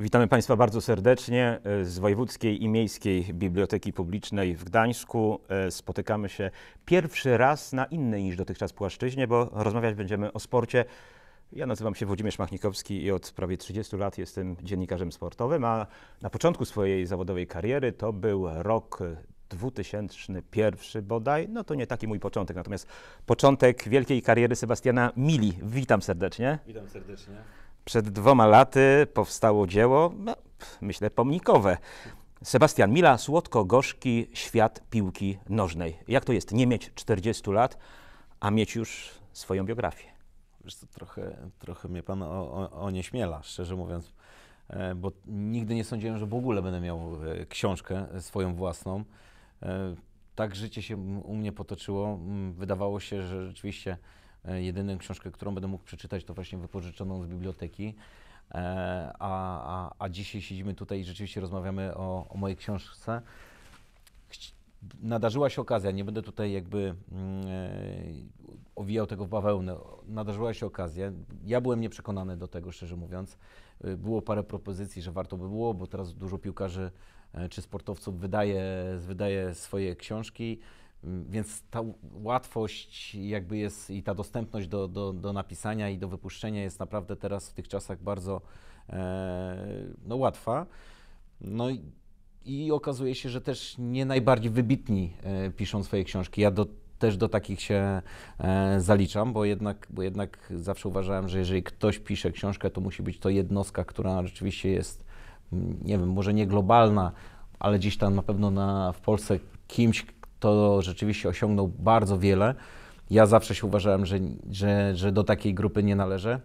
Witamy Państwa bardzo serdecznie e, z Wojewódzkiej i Miejskiej Biblioteki Publicznej w Gdańsku. E, spotykamy się pierwszy raz na innej niż dotychczas płaszczyźnie, bo rozmawiać będziemy o sporcie. Ja nazywam się Włodzimierz Machnikowski i od prawie 30 lat jestem dziennikarzem sportowym, a na początku swojej zawodowej kariery to był rok 2001 bodaj. No to nie taki mój początek, natomiast początek wielkiej kariery Sebastiana Mili. Witam serdecznie. Witam serdecznie. Przed dwoma laty powstało dzieło, no, myślę, pomnikowe. Sebastian Mila, słodko-gorzki świat piłki nożnej. Jak to jest nie mieć 40 lat, a mieć już swoją biografię? Wiesz co, trochę, trochę mnie pan onieśmiela, szczerze mówiąc, e, bo nigdy nie sądziłem, że w ogóle będę miał e, książkę swoją własną. E, tak życie się u mnie potoczyło. Mm, wydawało się, że rzeczywiście E, jedyną książkę, którą będę mógł przeczytać, to właśnie wypożyczoną z biblioteki. E, a, a, a dzisiaj siedzimy tutaj i rzeczywiście rozmawiamy o, o mojej książce. Nadarzyła się okazja, nie będę tutaj jakby mm, e, owijał tego w bawełnę. Nadarzyła się okazja. Ja byłem nieprzekonany do tego, szczerze mówiąc. Było parę propozycji, że warto by było, bo teraz dużo piłkarzy czy sportowców wydaje, wydaje swoje książki. Więc ta łatwość jakby jest i ta dostępność do, do, do napisania i do wypuszczenia jest naprawdę teraz w tych czasach bardzo e, no, łatwa. No i, i okazuje się, że też nie najbardziej wybitni e, piszą swoje książki. Ja do, też do takich się e, zaliczam, bo jednak, bo jednak zawsze uważałem, że jeżeli ktoś pisze książkę, to musi być to jednostka, która rzeczywiście jest, mm, nie wiem, może nie globalna, ale gdzieś tam na pewno na, w Polsce kimś, to rzeczywiście osiągnął bardzo wiele. Ja zawsze się uważałem, że, że, że do takiej grupy nie należę,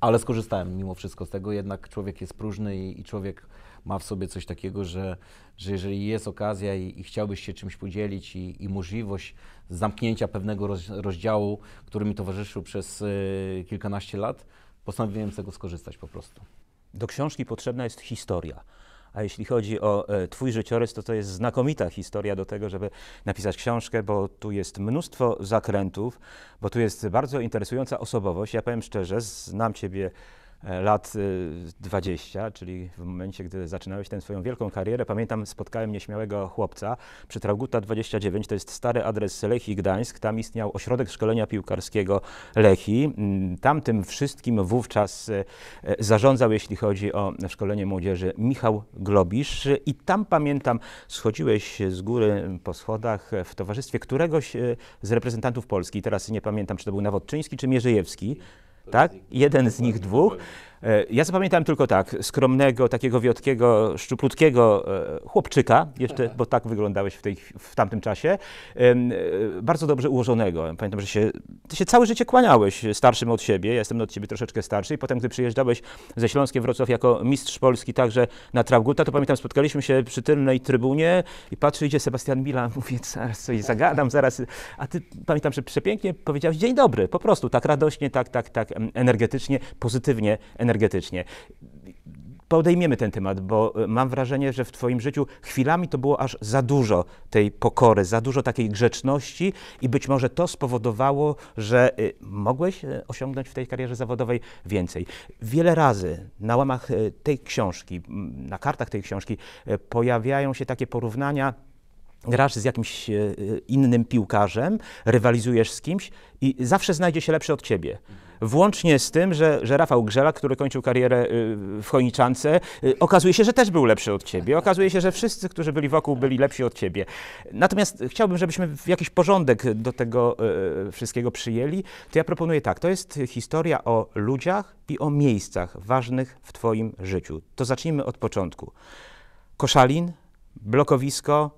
ale skorzystałem mimo wszystko z tego. Jednak człowiek jest próżny i, i człowiek ma w sobie coś takiego, że, że jeżeli jest okazja i, i chciałbyś się czymś podzielić i, i możliwość zamknięcia pewnego roz, rozdziału, który mi towarzyszył przez y, kilkanaście lat, postanowiłem z tego skorzystać po prostu. Do książki potrzebna jest historia. A jeśli chodzi o e, Twój życiorys, to to jest znakomita historia do tego, żeby napisać książkę, bo tu jest mnóstwo zakrętów, bo tu jest bardzo interesująca osobowość. Ja powiem szczerze, znam Ciebie E, lat 20, e, czyli w momencie, gdy zaczynałeś tę swoją wielką karierę. Pamiętam, spotkałem nieśmiałego chłopca przy Trauguta 29, to jest stary adres Lechii Gdańsk. Tam istniał ośrodek szkolenia piłkarskiego Lechi. Mm, tam tym wszystkim wówczas e, zarządzał, jeśli chodzi o szkolenie młodzieży, Michał Globisz. I tam pamiętam, schodziłeś z góry po schodach w towarzystwie któregoś z reprezentantów Polski. Teraz nie pamiętam, czy to był Nawodczyński, czy Mierzejewski tak? Jeden z nich dwóch E, ja zapamiętałem tylko tak, skromnego, takiego wiotkiego, szczuplutkiego e, chłopczyka, jeszcze, bo tak wyglądałeś w, tej, w tamtym czasie, e, bardzo dobrze ułożonego. Pamiętam, że się, ty się całe życie kłaniałeś starszym od siebie, ja jestem od ciebie troszeczkę starszy i potem, gdy przyjeżdżałeś ze Śląskiem Wrocław jako mistrz Polski także na Trawguta, to pamiętam, spotkaliśmy się przy tylnej trybunie i patrzy, idzie Sebastian Mila, mówię, zaraz coś zagadam, zaraz, a ty pamiętam, że przepięknie powiedziałeś dzień dobry, po prostu, tak radośnie, tak, tak, tak energetycznie, pozytywnie, energetycznie energetycznie. Podejmiemy ten temat, bo e, mam wrażenie, że w Twoim życiu chwilami to było aż za dużo tej pokory, za dużo takiej grzeczności, i być może to spowodowało, że e, mogłeś e, osiągnąć w tej karierze zawodowej więcej. Wiele razy na łamach tej książki, na kartach tej książki pojawiają się takie porównania grasz z jakimś innym piłkarzem, rywalizujesz z kimś i zawsze znajdzie się lepszy od ciebie. Włącznie z tym, że, że Rafał Grzela, który kończył karierę y, w Chojniczance, y, okazuje się, że też był lepszy od ciebie. Okazuje się, że wszyscy, którzy byli wokół, byli lepsi od ciebie. Natomiast chciałbym, żebyśmy jakiś porządek do tego y, wszystkiego przyjęli. To ja proponuję tak. To jest historia o ludziach i o miejscach ważnych w twoim życiu. To zacznijmy od początku. Koszalin, blokowisko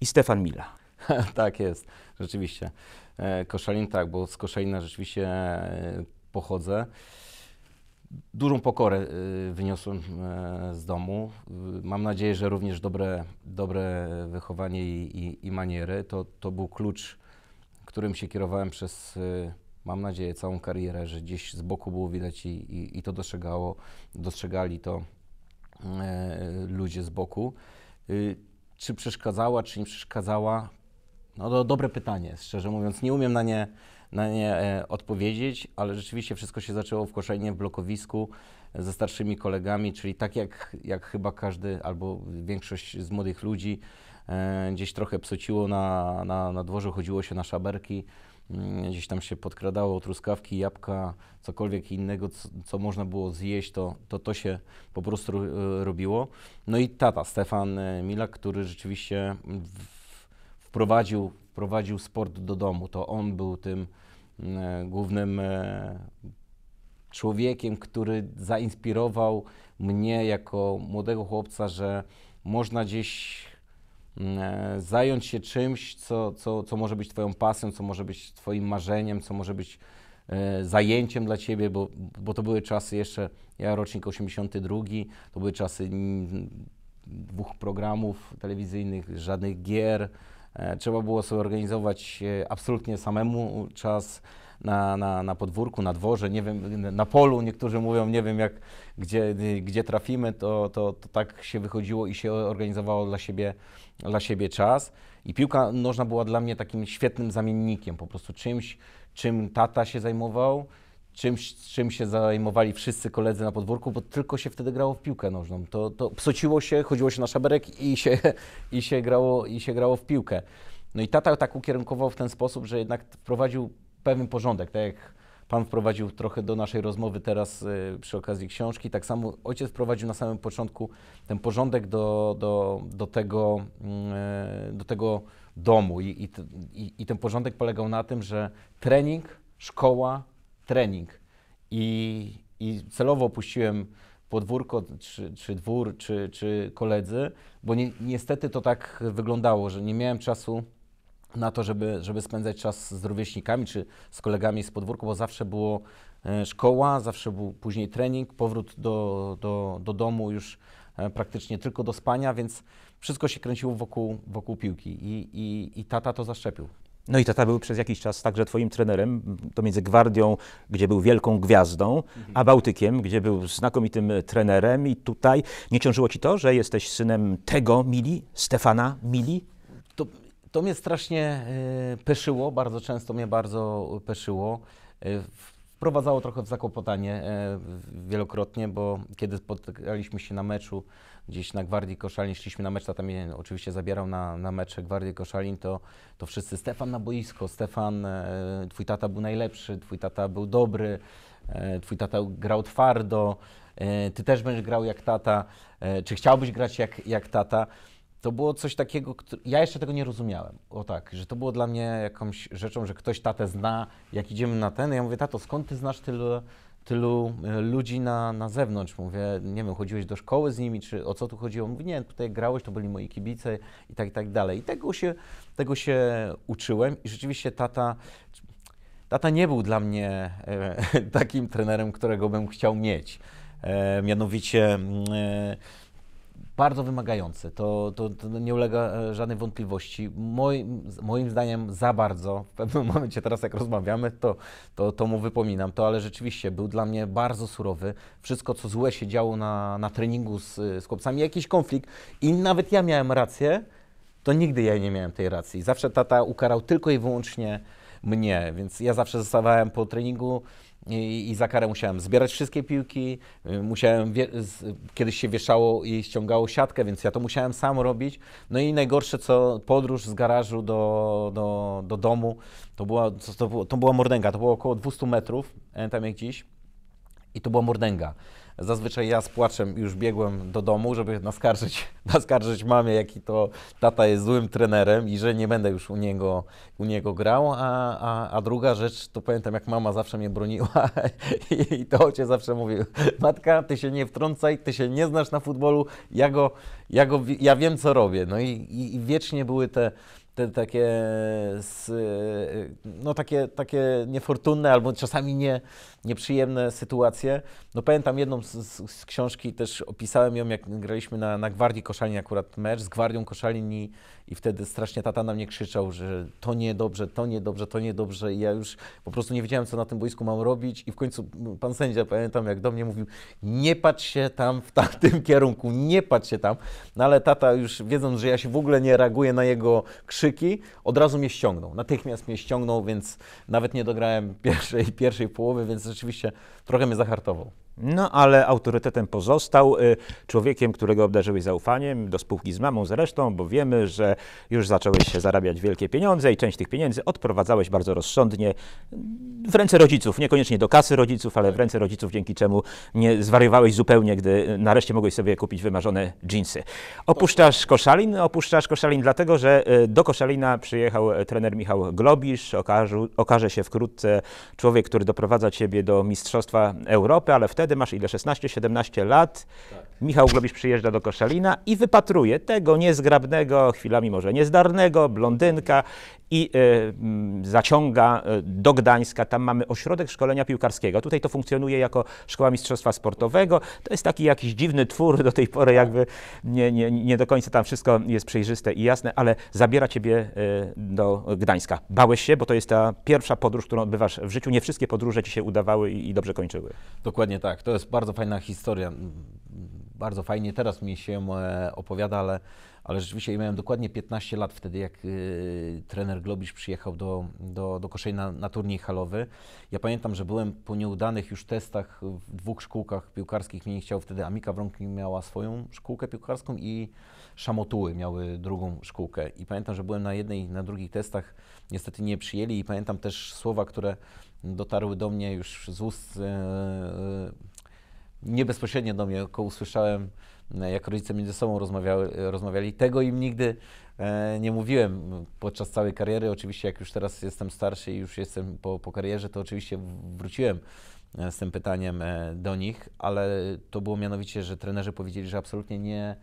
i Stefan Mila. tak jest, rzeczywiście. E, Koszalin tak, bo z Koszalina rzeczywiście e, pochodzę, dużą pokorę y, wyniosłem y, z domu. Y, mam nadzieję, że również dobre, dobre wychowanie i, i, i maniery. To, to był klucz, którym się kierowałem przez, mam nadzieję, całą karierę, że gdzieś z boku było widać i, i to dostrzegało, dostrzegali to ludzie z boku. Czy przeszkadzała, czy nie przeszkadzała? No to dobre pytanie, szczerze mówiąc. Nie umiem na nie na nie e, odpowiedzieć, ale rzeczywiście wszystko się zaczęło w Koszalinie, w blokowisku e, ze starszymi kolegami, czyli tak jak, jak chyba każdy albo większość z młodych ludzi e, gdzieś trochę psociło na, na, na dworze, chodziło się na szaberki, mm, gdzieś tam się podkradało truskawki, jabłka, cokolwiek innego, co, co, można było zjeść, to, to to się po prostu robiło. No i tata, Stefan Milak, który rzeczywiście wprowadził prowadził sport do domu. To on był tym mm, e, głównym e, człowiekiem, który zainspirował mnie jako młodego chłopca, że można gdzieś mm, e, zająć się czymś, co, co, co może być Twoją pasją, co może być Twoim marzeniem, co może być zajęciem dla Ciebie, bo, bo to były czasy jeszcze, ja rocznik 82, to były czasy mm, dwóch programów telewizyjnych, żadnych gier, E, trzeba było sobie organizować e, absolutnie samemu czas na, na, na podwórku, na dworze, nie wiem, na polu. Niektórzy mówią, nie wiem, jak, gdzie, gdzie trafimy, to, to, to tak się wychodziło i się organizowało dla siebie, dla siebie czas. I piłka nożna była dla mnie takim świetnym zamiennikiem, po prostu czymś, czym tata się zajmował, czymś, czym się zajmowali wszyscy koledzy na podwórku, bo tylko się wtedy grało w piłkę nożną. To, to psociło się, chodziło się na szaberek i się, i, się grało, i się grało w piłkę. No i tata tak ukierunkował w ten sposób, że jednak wprowadził pewien porządek, tak jak Pan wprowadził trochę do naszej rozmowy teraz y, przy okazji książki. Tak samo ojciec wprowadził na samym początku ten porządek do, do, do, tego, y, do tego domu. I, i, i, I ten porządek polegał na tym, że trening, szkoła, trening i, i celowo opuściłem podwórko, czy, czy dwór, czy, czy koledzy, bo ni niestety to tak wyglądało, że nie miałem czasu na to, żeby, żeby spędzać czas z rówieśnikami czy z kolegami z podwórku, bo zawsze było e, szkoła, zawsze był później trening, powrót do, do, do domu już e, praktycznie tylko do spania, więc wszystko się kręciło wokół, wokół piłki i, i, i tata to zaszczepił. No i tata był przez jakiś czas także twoim trenerem, to między Gwardią, gdzie był wielką gwiazdą, mhm. a Bałtykiem, gdzie był znakomitym trenerem i tutaj nie ciążyło ci to, że jesteś synem tego Mili, Stefana Mili? To, to mnie strasznie e, peszyło, bardzo często mnie bardzo peszyło. E, wprowadzało trochę w zakłopotanie e, wielokrotnie, bo kiedy spotykaliśmy się na meczu gdzieś na Gwardii Koszalin, szliśmy na mecz, tam mnie oczywiście zabierał na, na mecze Gwardii Koszalin, to, to wszyscy Stefan na boisko, Stefan, e, twój tata był najlepszy, twój tata był dobry, e, twój tata grał twardo, ty też będziesz grał jak tata, czy chciałbyś grać jak, jak tata to było coś takiego, ja jeszcze tego nie rozumiałem. O tak, że to było dla mnie jakąś rzeczą, że ktoś tatę zna, jak idziemy na ten. Ja mówię, tato, skąd ty znasz tylu, tylu e, ludzi na, na zewnątrz? Mówię, nie wiem, chodziłeś do szkoły z nimi, czy o co tu chodziło? mówię, nie, tutaj grałeś, to byli moi kibice i tak, i tak dalej. I tego się, tego się uczyłem i rzeczywiście tata, tata nie był dla mnie e, takim trenerem, którego bym chciał mieć. E, mianowicie... Mm, e, bardzo wymagający. To, to, to nie ulega e, żadnej wątpliwości. Moim, moim zdaniem za bardzo, w pewnym momencie teraz jak rozmawiamy, to, to, to mu wypominam to, ale rzeczywiście był dla mnie bardzo surowy. Wszystko, co złe się działo na, na treningu z, z chłopcami, jakiś konflikt i nawet ja miałem rację, to nigdy ja nie miałem tej racji. Zawsze tata ukarał tylko i wyłącznie mnie, więc ja zawsze zostawałem po treningu i, i za karę musiałem zbierać wszystkie piłki, y, musiałem, z, kiedyś się wieszało i ściągało siatkę, więc ja to musiałem sam robić. No i najgorsze co podróż z garażu do, do, do domu, to była, to, to była mordęga, to było około 200 metrów, tam jak dziś, i to była mordęga. Zazwyczaj ja z płaczem już biegłem do domu, żeby naskarżyć, naskarżyć mamie, jaki to tata jest złym trenerem i że nie będę już u niego, u niego grał. A, a, a druga rzecz, to pamiętam, jak mama zawsze mnie broniła i, i to ojciec zawsze mówił, matka, ty się nie wtrącaj, ty się nie znasz na futbolu, ja go, ja, go, ja wiem, co robię. No i, i, i wiecznie były te te takie, z, e, no takie, takie niefortunne albo czasami nie, nieprzyjemne sytuacje. No pamiętam jedną z, z książki, też opisałem ją, jak graliśmy na, na Gwardii Koszalin akurat mecz z Gwardią Koszalin i i wtedy strasznie tata na mnie krzyczał, że to niedobrze, to niedobrze, to niedobrze. I ja już po prostu nie wiedziałem, co na tym boisku mam robić. I w końcu pan sędzia, pamiętam, jak do mnie mówił, nie patrz się tam w tamtym kierunku, nie patrz się tam. No ale tata już wiedząc, że ja się w ogóle nie reaguję na jego krzyki, od razu mnie ściągnął. Natychmiast mnie ściągnął, więc nawet nie dograłem pierwszej, pierwszej połowy, więc rzeczywiście trochę mnie zahartował. No ale autorytetem pozostał, y, człowiekiem, którego obdarzyłeś zaufaniem, do spółki z mamą zresztą, bo wiemy, że już zacząłeś się zarabiać wielkie pieniądze i część tych pieniędzy odprowadzałeś bardzo rozsądnie w ręce rodziców, niekoniecznie do kasy rodziców, ale w ręce rodziców, dzięki czemu nie zwariowałeś zupełnie, gdy nareszcie mogłeś sobie kupić wymarzone dżinsy. Opuszczasz Koszalin, opuszczasz Koszalin dlatego, że y, do Koszalina przyjechał y, trener Michał Globisz, okaże, okaże się wkrótce człowiek, który doprowadza ciebie do Mistrzostwa Europy, ale wtedy wtedy masz ile? 16-17 lat. Tak. Michał Globisz przyjeżdża do Koszalina i wypatruje tego niezgrabnego, chwilami może niezdarnego, blondynka, i e, mm, zaciąga e, do Gdańska. Tam mamy ośrodek szkolenia piłkarskiego. Tutaj to funkcjonuje jako szkoła mistrzostwa sportowego. To jest taki jakiś dziwny twór do tej pory, jakby nie, nie, nie do końca tam wszystko jest przejrzyste i jasne, ale zabiera ciebie e, do Gdańska. Bałeś się, bo to jest ta pierwsza podróż, którą odbywasz w życiu. Nie wszystkie podróże ci się udawały i, i dobrze kończyły. Dokładnie tak. To jest bardzo fajna historia. Bardzo fajnie teraz mi się opowiada, ale ale rzeczywiście ja miałem dokładnie 15 lat wtedy, jak y, trener Globisz przyjechał do, do, do na turniej halowy. Ja pamiętam, że byłem po nieudanych już testach w dwóch szkółkach piłkarskich, mnie nie chciał wtedy, Amika Wronki miała swoją szkółkę piłkarską i Szamotuły miały drugą szkółkę. I pamiętam, że byłem na jednej na drugich testach, niestety nie przyjęli i pamiętam też słowa, które dotarły do mnie już z ust, y, y nie bezpośrednio do mnie, tylko usłyszałem E, jak rodzice między sobą rozmawiały, e, rozmawiali. Tego im nigdy e, nie mówiłem podczas całej kariery. Oczywiście, jak już teraz jestem starszy i już jestem po, po karierze, to oczywiście wróciłem z tym pytaniem do nich, ale to było mianowicie, że trenerzy powiedzieli, że absolutnie nie,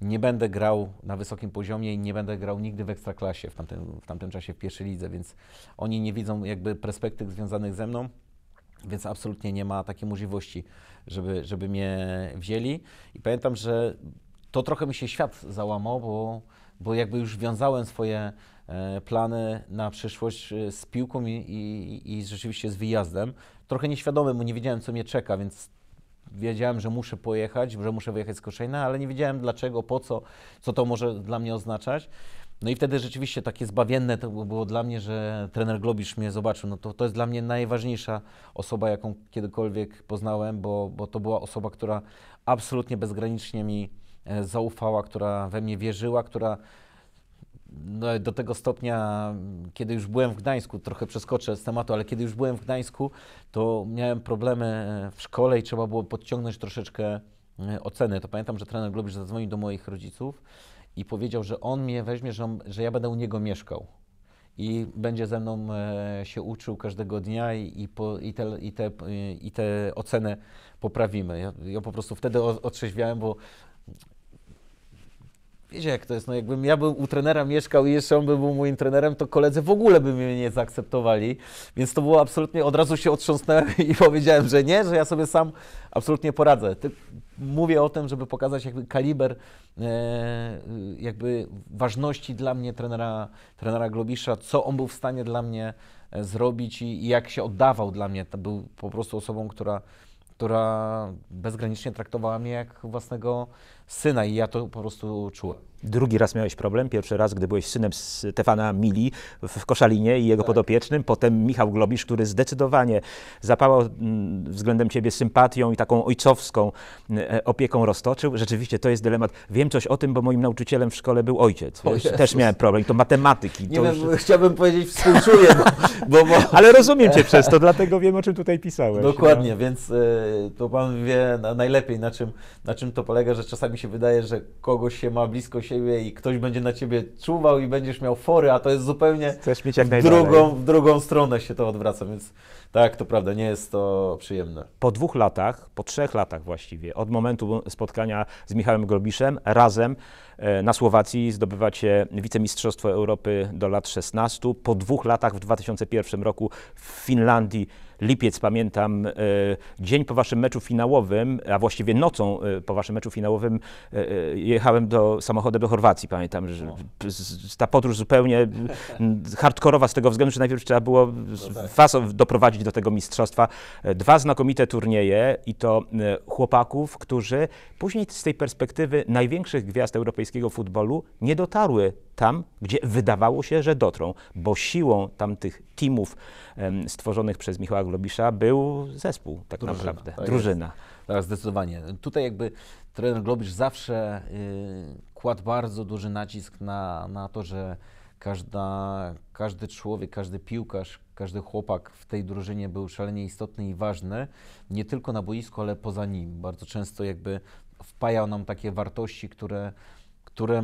nie będę grał na wysokim poziomie i nie będę grał nigdy w ekstraklasie w tamtym, w tamtym czasie w pierwszej lidze, więc oni nie widzą jakby perspektyw związanych ze mną. Więc absolutnie nie ma takiej możliwości, żeby, żeby mnie wzięli. I pamiętam, że to trochę mi się świat załamał, bo, bo jakby już wiązałem swoje e, plany na przyszłość e, z piłką i, i, i rzeczywiście z wyjazdem. Trochę nieświadomy, bo nie wiedziałem, co mnie czeka, więc wiedziałem, że muszę pojechać, że muszę wyjechać z Koszejna, ale nie wiedziałem dlaczego, po co, co to może dla mnie oznaczać. No i wtedy rzeczywiście takie zbawienne to było dla mnie, że trener Globisz mnie zobaczył. No to, to jest dla mnie najważniejsza osoba, jaką kiedykolwiek poznałem, bo, bo to była osoba, która absolutnie bezgranicznie mi e, zaufała, która we mnie wierzyła, która no, do tego stopnia, kiedy już byłem w Gdańsku, trochę przeskoczę z tematu, ale kiedy już byłem w Gdańsku, to miałem problemy e, w szkole i trzeba było podciągnąć troszeczkę e, oceny. To pamiętam, że trener Globisz zadzwonił do moich rodziców i powiedział, że on mnie weźmie, że, on, że ja będę u niego mieszkał i będzie ze mną e, się uczył każdego dnia i, i, po, i, te, i, te, i te ocenę poprawimy. Ja, ja po prostu wtedy o, otrzeźwiałem, bo wiecie jak to jest, no jakbym ja był u trenera mieszkał i jeszcze on by był moim trenerem, to koledzy w ogóle by mnie nie zaakceptowali, więc to było absolutnie, od razu się otrząsnąłem i powiedziałem, że nie, że ja sobie sam absolutnie poradzę. mówię o tym, żeby pokazać jakby kaliber e, jakby ważności dla mnie trenera, trenera Globisza, co on był w stanie dla mnie e, zrobić i, i jak się oddawał dla mnie. To był po prostu osobą, która, która bezgranicznie traktowała mnie jak własnego syna i ja to po prostu czułem. Drugi raz miałeś problem, pierwszy raz, gdy byłeś synem Stefana Mili w Koszalinie i jego tak. podopiecznym, potem Michał Globisz, który zdecydowanie zapałał mm, względem ciebie sympatią i taką ojcowską mm, e, opieką roztoczył. Rzeczywiście to jest dylemat. Wiem coś o tym, bo moim nauczycielem w szkole był ojciec. też miałem problem, to matematyki. Nie to wiem, już... chciałbym powiedzieć, współczuję, bo, bo, bo... Ale rozumiem cię przez to, dlatego wiem, o czym tutaj pisałeś. Dokładnie, no. więc y, to pan wie na, najlepiej, na czym, na czym to polega, że czasami się wydaje, że kogoś się ma blisko siebie i ktoś będzie na ciebie czuwał i będziesz miał fory, a to jest zupełnie Chcesz mieć jak w, drugą, w drugą stronę się to odwraca, więc tak, to prawda, nie jest to przyjemne. Po dwóch latach, po trzech latach właściwie, od momentu spotkania z Michałem Grobiszem, razem e, na Słowacji zdobywacie wicemistrzostwo Europy do lat 16. Po dwóch latach w 2001 roku w Finlandii lipiec, pamiętam, e, dzień po waszym meczu finałowym, a właściwie nocą e, po waszym meczu finałowym e, jechałem do, samochodem do Chorwacji, pamiętam, że no. ta podróż zupełnie hardkorowa z tego względu, że najpierw trzeba było no tak. was doprowadzić do tego mistrzostwa. Dwa znakomite turnieje i to chłopaków, którzy później z tej perspektywy największych gwiazd europejskiego futbolu nie dotarły tam, gdzie wydawało się, że dotrą, bo siłą tamtych teamów em, stworzonych przez Michała Globisza był zespół, tak drużyna, naprawdę, tak drużyna. Tak, zdecydowanie. Tutaj jakby trener Globisz zawsze y, kładł bardzo duży nacisk na, na to, że każda, każdy człowiek, każdy piłkarz, każdy chłopak w tej drużynie był szalenie istotny i ważny, nie tylko na boisku, ale poza nim. Bardzo często jakby wpajał nam takie wartości, które które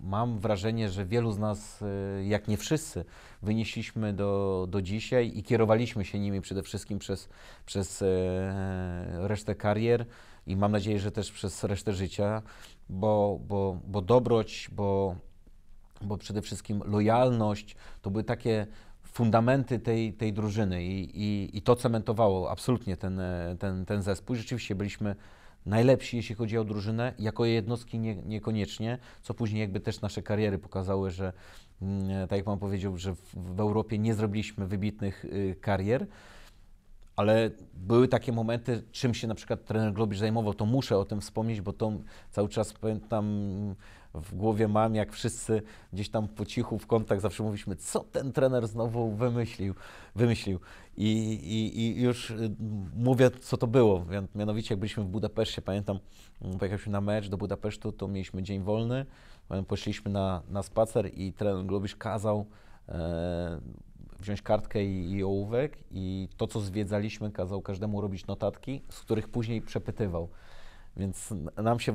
mam wrażenie, że wielu z nas, y, jak nie wszyscy, wynieśliśmy do, do dzisiaj i kierowaliśmy się nimi przede wszystkim przez, przez e, resztę karier i mam nadzieję, że też przez resztę życia, bo, bo, bo dobroć, bo, bo przede wszystkim lojalność to były takie fundamenty tej, tej drużyny i, i, i to cementowało absolutnie ten, e, ten, ten zespół. Rzeczywiście byliśmy najlepsi, jeśli chodzi o drużynę, jako jednostki nie, niekoniecznie, co później jakby też nasze kariery pokazały, że mm, e, tak jak Pan powiedział, że w, w Europie nie zrobiliśmy wybitnych y, karier, ale były takie momenty, czym się na przykład trener Globisz zajmował, to muszę o tym wspomnieć, bo to cały czas pamiętam w głowie mam, jak wszyscy gdzieś tam po cichu w kątach zawsze mówiliśmy, co ten trener znowu wymyślił. wymyślił. I, i, I, już y, mówię, co to było. Mianowicie, jak byliśmy w Budapeszcie, pamiętam, mm, pojechaliśmy na mecz do Budapesztu, to mieliśmy dzień wolny, poszliśmy na, na spacer i trener Globisz kazał e, wziąć kartkę i, i ołówek i to, co zwiedzaliśmy, kazał każdemu robić notatki, z których później przepytywał. Więc nam się,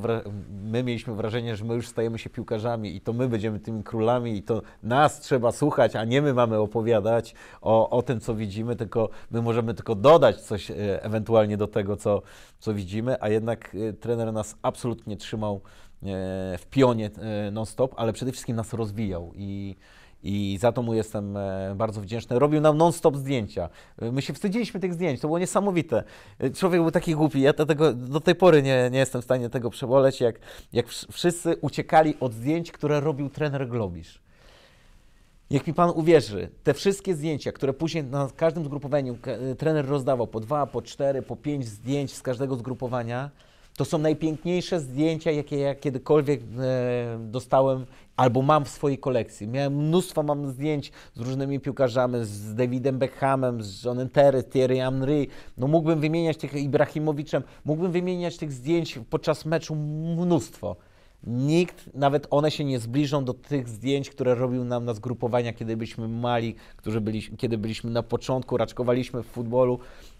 my mieliśmy wrażenie, że my już stajemy się piłkarzami i to my będziemy tymi królami i to nas trzeba słuchać, a nie my mamy opowiadać o, o tym, co widzimy, tylko my możemy tylko dodać coś e, ewentualnie do tego, co, co widzimy, a jednak e, trener nas absolutnie trzymał e, w pionie non-stop, ale przede wszystkim nas rozwijał i i za to mu jestem e, bardzo wdzięczny. Robił nam non-stop zdjęcia. E, my się wstydziliśmy tych zdjęć, to było niesamowite. E, człowiek był taki głupi, ja tego, do tej pory nie, nie jestem w stanie tego przeboleć, jak, jak wszyscy uciekali od zdjęć, które robił trener Globisz. Niech mi Pan uwierzy, te wszystkie zdjęcia, które później na każdym zgrupowaniu trener rozdawał po dwa, po cztery, po pięć zdjęć z każdego zgrupowania, to są najpiękniejsze zdjęcia, jakie ja kiedykolwiek e, dostałem albo mam w swojej kolekcji. Miałem mnóstwo mam zdjęć z różnymi piłkarzami, z Davidem Beckhamem, z Johnem Terry, Thierry Henry. No mógłbym wymieniać tych Ibrahimowiczem, mógłbym wymieniać tych zdjęć podczas meczu mnóstwo. Nikt, nawet one się nie zbliżą do tych zdjęć, które robił nam na zgrupowaniach, kiedy byliśmy mali, którzy byli, kiedy byliśmy na początku, raczkowaliśmy w futbolu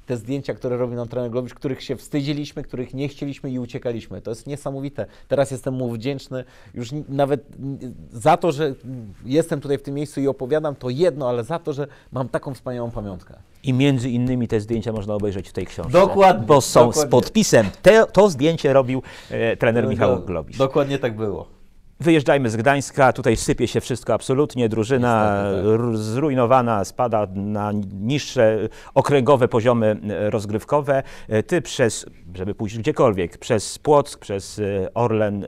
te zdjęcia, które robi nam trener Globisz, których się wstydziliśmy, których nie chcieliśmy i uciekaliśmy. To jest niesamowite. Teraz jestem mu wdzięczny już nawet za to, że jestem tutaj w tym miejscu i opowiadam to jedno, ale za to, że mam taką wspaniałą pamiątkę. I między innymi te zdjęcia można obejrzeć w tej książce. Dokładnie. Bo są dokładnie. z podpisem. Te, to zdjęcie robił e, trener Michał Globisz. Dokładnie tak było. Wyjeżdżajmy z Gdańska, tutaj sypie się wszystko absolutnie, drużyna Niestety, tak. No tak. zrujnowana, spada na niższe okręgowe poziomy e, rozgrywkowe. E, ty przez, żeby pójść gdziekolwiek, przez Płock, przez e, Orlen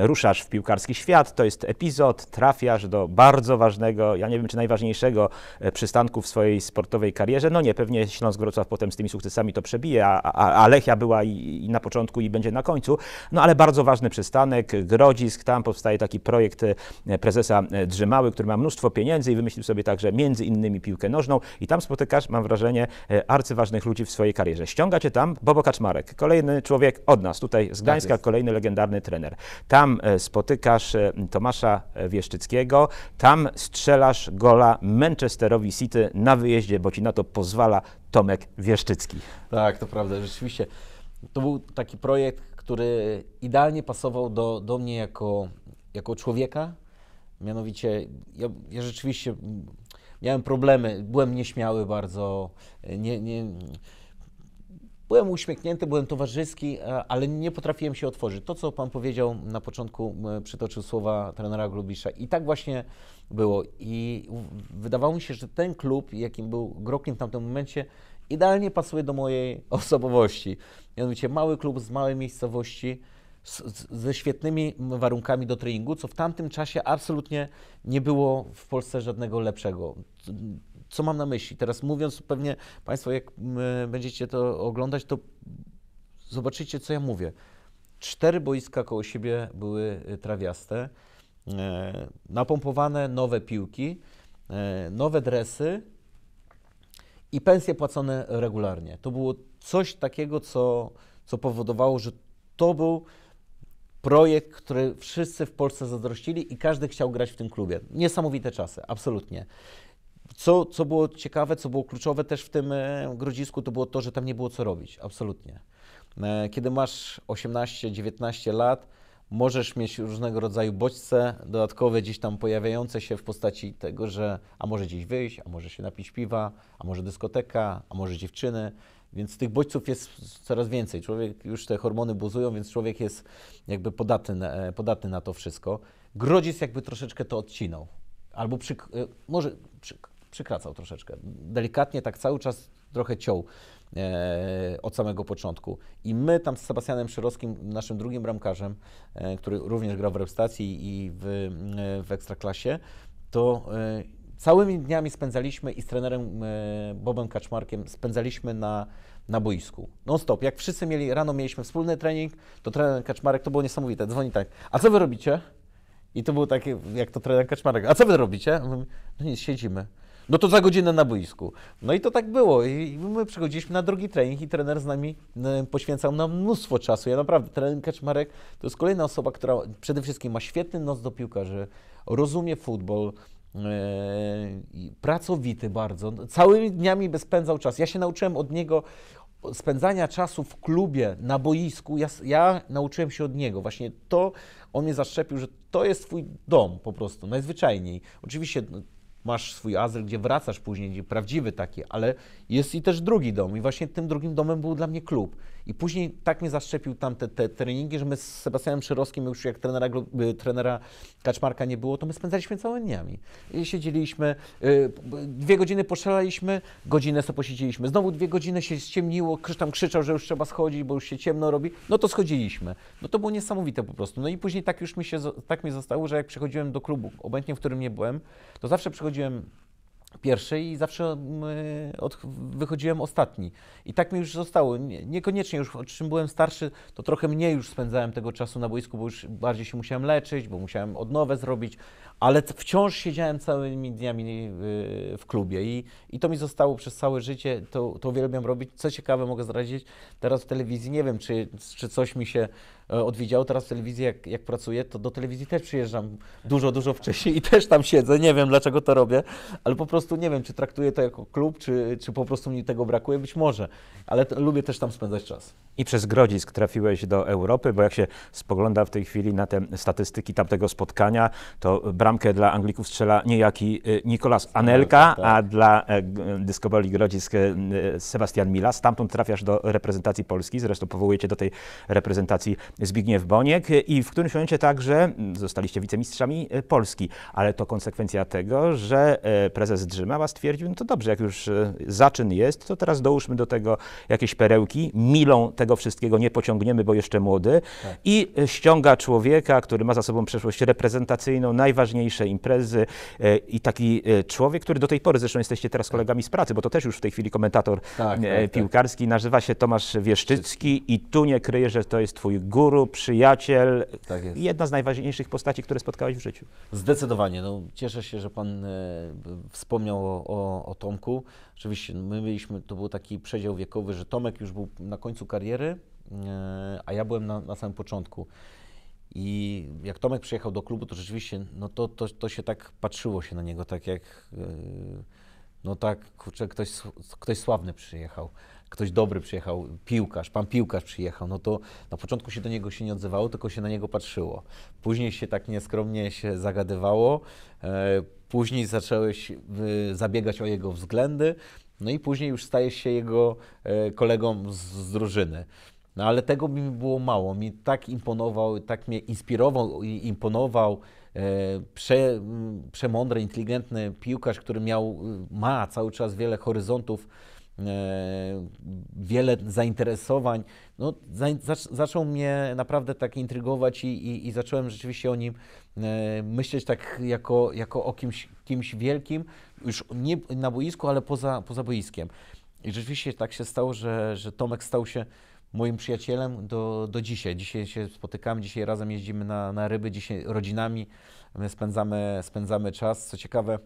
ruszasz w piłkarski świat, to jest epizod, trafiasz do bardzo ważnego, ja nie wiem czy najważniejszego przystanku w swojej sportowej karierze. No nie, pewnie Śląsk Wrocław potem z tymi sukcesami to przebije, a, a, a Lechia była i, i na początku i będzie na końcu, no ale bardzo ważny przystanek, Grodzisk, tam powstaje taki projekt e, prezesa e, Drzymały, który ma mnóstwo pieniędzy i wymyślił sobie także między innymi piłkę nożną i tam spotykasz, mam wrażenie, e, arcyważnych ludzi w swojej karierze. Ściąga cię tam Bobo Kaczmarek, kolejny człowiek od nas, tutaj z tak Gdańska, tak kolejny legendarny trener. Tam spotykasz Tomasza Wieszczyckiego, tam strzelasz gola Manchesterowi City na wyjeździe, bo ci na to pozwala Tomek Wieszczycki. Tak, to prawda, rzeczywiście. To był taki projekt, który idealnie pasował do, do mnie jako, jako człowieka. Mianowicie, ja, ja rzeczywiście miałem problemy, byłem nieśmiały bardzo, nie, nie, byłem uśmiechnięty, byłem towarzyski, e, ale nie potrafiłem się otworzyć. To, co Pan powiedział na początku, e, przytoczył słowa trenera Glubisza i tak właśnie było. I wydawało mi się, że ten klub, jakim był Groklin w tamtym momencie, idealnie pasuje do mojej osobowości. Mianowicie mały klub z małej miejscowości, z, ze świetnymi warunkami do treningu, co w tamtym czasie absolutnie nie było w Polsce żadnego lepszego. Co mam na myśli? Teraz mówiąc, pewnie Państwo, jak będziecie to oglądać, to zobaczycie, co ja mówię. Cztery boiska koło siebie były y, trawiaste, e, napompowane nowe piłki, e, nowe dresy i pensje płacone regularnie. To było coś takiego, co, co powodowało, że to był projekt, który wszyscy w Polsce zazdrościli i każdy chciał grać w tym klubie. Niesamowite czasy, absolutnie. Co, co było ciekawe, co było kluczowe też w tym e, grodzisku, to było to, że tam nie było co robić, absolutnie. E, kiedy masz 18-19 lat, możesz mieć różnego rodzaju bodźce dodatkowe gdzieś tam pojawiające się w postaci tego, że a może gdzieś wyjść, a może się napić piwa, a może dyskoteka, a może dziewczyny. Więc tych bodźców jest coraz więcej. Człowiek już te hormony buzują, więc człowiek jest jakby podatny, e, podatny na to wszystko. Grodzic jakby troszeczkę to odcinał. Albo przyk e, może przyk przykracał troszeczkę. Delikatnie tak cały czas trochę ciął. E, od samego początku. I my tam z Sebastianem Szyrowskim, naszym drugim bramkarzem, e, który również grał w Repstacji i w, e, w Ekstraklasie, to całymi dniami spędzaliśmy i z trenerem Bobem Kaczmarkiem spędzaliśmy na, na boisku. Non stop. Jak wszyscy mieli, rano mieliśmy wspólny trening, to trener Kaczmarek, to było niesamowite, dzwoni tak, a co wy robicie? I to było takie, jak to trener Kaczmarek, a co wy robicie? no nic, siedzimy. No to za godzinę na boisku. No i to tak było. I my przychodziliśmy na drugi trening i trener z nami e, poświęcał nam mnóstwo czasu. Ja naprawdę, trener Kaczmarek to jest kolejna osoba, która przede wszystkim ma świetny nos do piłkarzy, rozumie futbol, e, pracowity bardzo, całymi dniami by spędzał czas. Ja się nauczyłem od niego spędzania czasu w klubie, na boisku. Ja, ja, nauczyłem się od niego. Właśnie to on mnie zaszczepił, że to jest twój dom po prostu, najzwyczajniej. Oczywiście no, masz swój azyl, gdzie wracasz później, gdzie prawdziwy taki, ale jest i też drugi dom i właśnie tym drugim domem był dla mnie klub. I później tak mnie zaszczepił tamte te treningi, że my z Sebastianem Szyrowskim, już jak trenera, y, trenera Kaczmarka nie było, to my spędzaliśmy całe dniami. I siedzieliśmy, y, dwie godziny poszalaliśmy, godzinę sobie posiedzieliśmy. Znowu dwie godziny się ściemniło, tam krzyczał, że już trzeba schodzić, bo już się ciemno robi. No to schodziliśmy. No to było niesamowite po prostu. No i później tak już mi się, tak mi zostało, że jak przychodziłem do klubu, obojętnie w którym nie byłem, to zawsze przychodziłem pierwszy i zawsze mm, od, wychodziłem ostatni. I tak mi już zostało. Nie, niekoniecznie już, czym byłem starszy, to trochę mniej już spędzałem tego czasu na boisku, bo już bardziej się musiałem leczyć, bo musiałem odnowę zrobić, ale wciąż siedziałem całymi dniami y, w klubie i, i to mi zostało przez całe życie, to, to uwielbiam robić. Co ciekawe, mogę zdradzić, teraz w telewizji nie wiem, czy, czy coś mi się e, odwiedziało. Teraz w telewizji, jak, jak pracuję, to do telewizji też przyjeżdżam dużo, dużo wcześniej i też tam siedzę. Nie wiem, dlaczego to robię, ale po prostu nie wiem, czy traktuję to jako klub, czy, czy po prostu mi tego brakuje. Być może, ale to, lubię też tam spędzać czas. I przez Grodzisk trafiłeś do Europy, bo jak się spogląda w tej chwili na te statystyki tamtego spotkania, to bram bramkę dla Anglików strzela niejaki y, Nikolas Anelka, tak, tak. a dla e, Dyskoboli Grodzisk e, Sebastian Mila. Stamtąd trafiasz do reprezentacji Polski, zresztą powołujecie do tej reprezentacji Zbigniew Boniek e, i w którymś momencie także zostaliście wicemistrzami Polski, ale to konsekwencja tego, że prezes Drzymała stwierdził, no to dobrze, jak już zaczyn jest, to teraz dołóżmy do tego jakieś perełki, milą tego wszystkiego nie pociągniemy, bo jeszcze młody tak. i ściąga człowieka, który ma za sobą przeszłość reprezentacyjną, najważniejszą najważniejsze imprezy e, i taki e, człowiek, który do tej pory, zresztą jesteście teraz kolegami z pracy, bo to też już w tej chwili komentator tak, tak, e, tak. piłkarski, tak. nazywa się Tomasz Wieszczycki i tu nie kryję, że to jest twój guru, przyjaciel, tak jest. jedna z najważniejszych postaci, które spotkałeś w życiu. Zdecydowanie. No, cieszę się, że pan wspomniał o, o, o Tomku. Oczywiście no, my mieliśmy, to był taki przedział wiekowy, że Tomek już był na końcu kariery, a ja byłem na, na samym początku. I jak Tomek przyjechał do klubu, to rzeczywiście, no to, to, to się tak patrzyło się na niego, tak jak, e, no tak, kurczę, ktoś, ktoś sławny przyjechał, ktoś dobry przyjechał, piłkarz, pan piłkarz przyjechał, no to na początku się do niego się nie odzywało, tylko się na niego patrzyło. Później się tak nieskromnie się zagadywało, e, później zacząłeś e, zabiegać o jego względy, no i później już stajesz się jego kolegą z, z drużyny. No ale tego mi było mało. Mi tak imponował, tak mnie inspirował i imponował e, prze, mm, przemądry, inteligentny piłkarz, który miał, y, ma cały czas wiele horyzontów, e, wiele zainteresowań. No, za, zaczął mnie naprawdę tak intrygować i, i, i zacząłem rzeczywiście o nim e, myśleć tak jako, jako o kimś, kimś wielkim, już nie na boisku, ale poza, poza boiskiem. I rzeczywiście tak się stało, że, że Tomek stał się moim przyjacielem do, do dzisiaj. Dzisiaj się spotykamy, dzisiaj razem jeździmy na, na ryby, dzisiaj rodzinami spędzamy, spędzamy czas. Co ciekawe,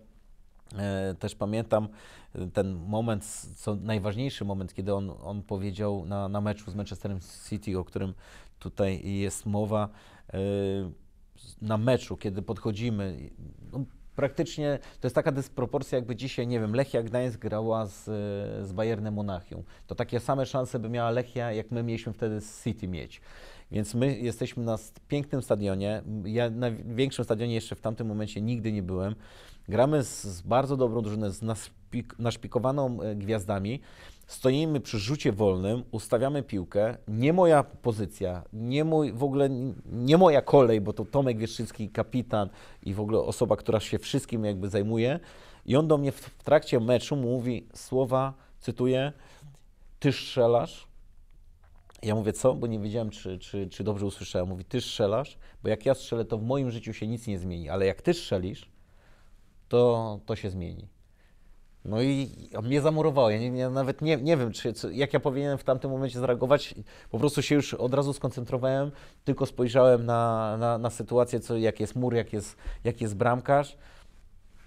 e, też pamiętam e, ten moment, co najważniejszy moment, kiedy on, on powiedział na, na meczu z Manchesterem City, o którym tutaj jest mowa. E, na meczu, kiedy podchodzimy, no, praktycznie to jest taka dysproporcja, jakby dzisiaj, nie wiem, Lechia Gdańsk grała z, z Bayernem Monachium. To takie same szanse by miała Lechia, jak my mieliśmy wtedy z City mieć. Więc my jesteśmy na pięknym stadionie. Ja na większym stadionie jeszcze w tamtym momencie nigdy nie byłem. Gramy z, z bardzo dobrą drużyną, z naszpik naszpikowaną e, gwiazdami stoimy przy rzucie wolnym, ustawiamy piłkę, nie moja pozycja, nie mój, w ogóle nie moja kolej, bo to Tomek Wieszczycki, kapitan i w ogóle osoba, która się wszystkim jakby zajmuje i on do mnie w, trakcie meczu mówi słowa, cytuję, ty strzelasz, ja mówię, co? Bo nie wiedziałem, czy, czy, czy dobrze usłyszałem. Mówi, ty strzelasz, bo jak ja strzelę, to w moim życiu się nic nie zmieni, ale jak ty strzelisz, to, to się zmieni. No i mnie zamurowało. Ja, nie, ja nawet nie, nie wiem, czy, co, jak ja powinienem w tamtym momencie zareagować. Po prostu się już od razu skoncentrowałem, tylko spojrzałem na, na, na sytuację, co, jak jest mur, jak jest, jak jest bramkarz.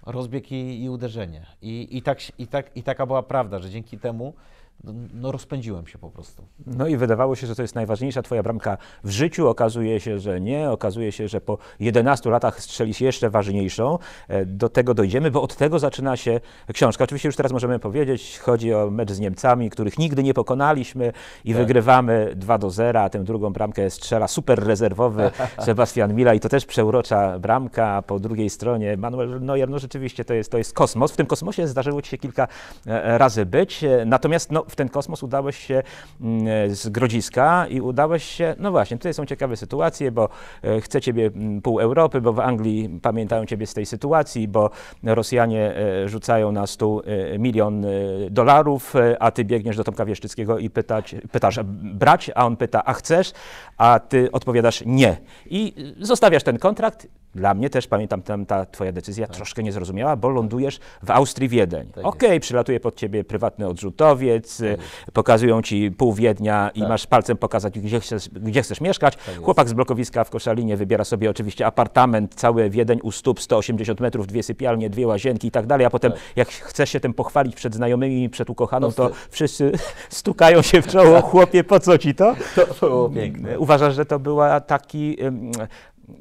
Rozbieg i, i uderzenie. I, i, tak, i, tak, I taka była prawda, że dzięki temu no, no, rozpędziłem się po prostu. No i wydawało się, że to jest najważniejsza twoja bramka w życiu. Okazuje się, że nie. Okazuje się, że po 11 latach strzelisz jeszcze ważniejszą. E, do tego dojdziemy, bo od tego zaczyna się książka. Oczywiście już teraz możemy powiedzieć, chodzi o mecz z Niemcami, których nigdy nie pokonaliśmy i tak. wygrywamy 2 do 0, a tę drugą bramkę strzela super rezerwowy Sebastian Mila i to też przeurocza bramka. po drugiej stronie Manuel Neuer, no rzeczywiście to jest, to jest kosmos. W tym kosmosie zdarzyło ci się kilka e, razy być. E, natomiast no, w ten kosmos udałeś się mm, z Grodziska i udałeś się, no właśnie, tutaj są ciekawe sytuacje, bo e, chce ciebie mm, pół Europy, bo w Anglii pamiętają ciebie z tej sytuacji, bo Rosjanie e, rzucają na stół e, milion dolarów, a ty biegniesz do Tomka Wieszczyckiego i pytać, pytasz brać, a on pyta, a chcesz, a ty odpowiadasz nie. I zostawiasz ten kontrakt, dla mnie też, pamiętam, tam ta twoja decyzja tak. troszkę niezrozumiała, bo lądujesz w Austrii Wiedeń. Tak Okej, okay, przylatuje pod ciebie prywatny odrzutowiec, tak pokazują ci pół Wiednia i tak. masz palcem pokazać, gdzie chcesz, gdzie chcesz mieszkać. Tak Chłopak z blokowiska w Koszalinie wybiera sobie oczywiście apartament, cały Wiedeń u stóp, 180 metrów, dwie sypialnie, dwie łazienki i tak dalej, a potem tak. jak chcesz się tym pochwalić przed znajomymi, przed ukochaną, to wszyscy stukają się w czoło, chłopie, po co ci to? To było piękne. Uważasz, że to była taki,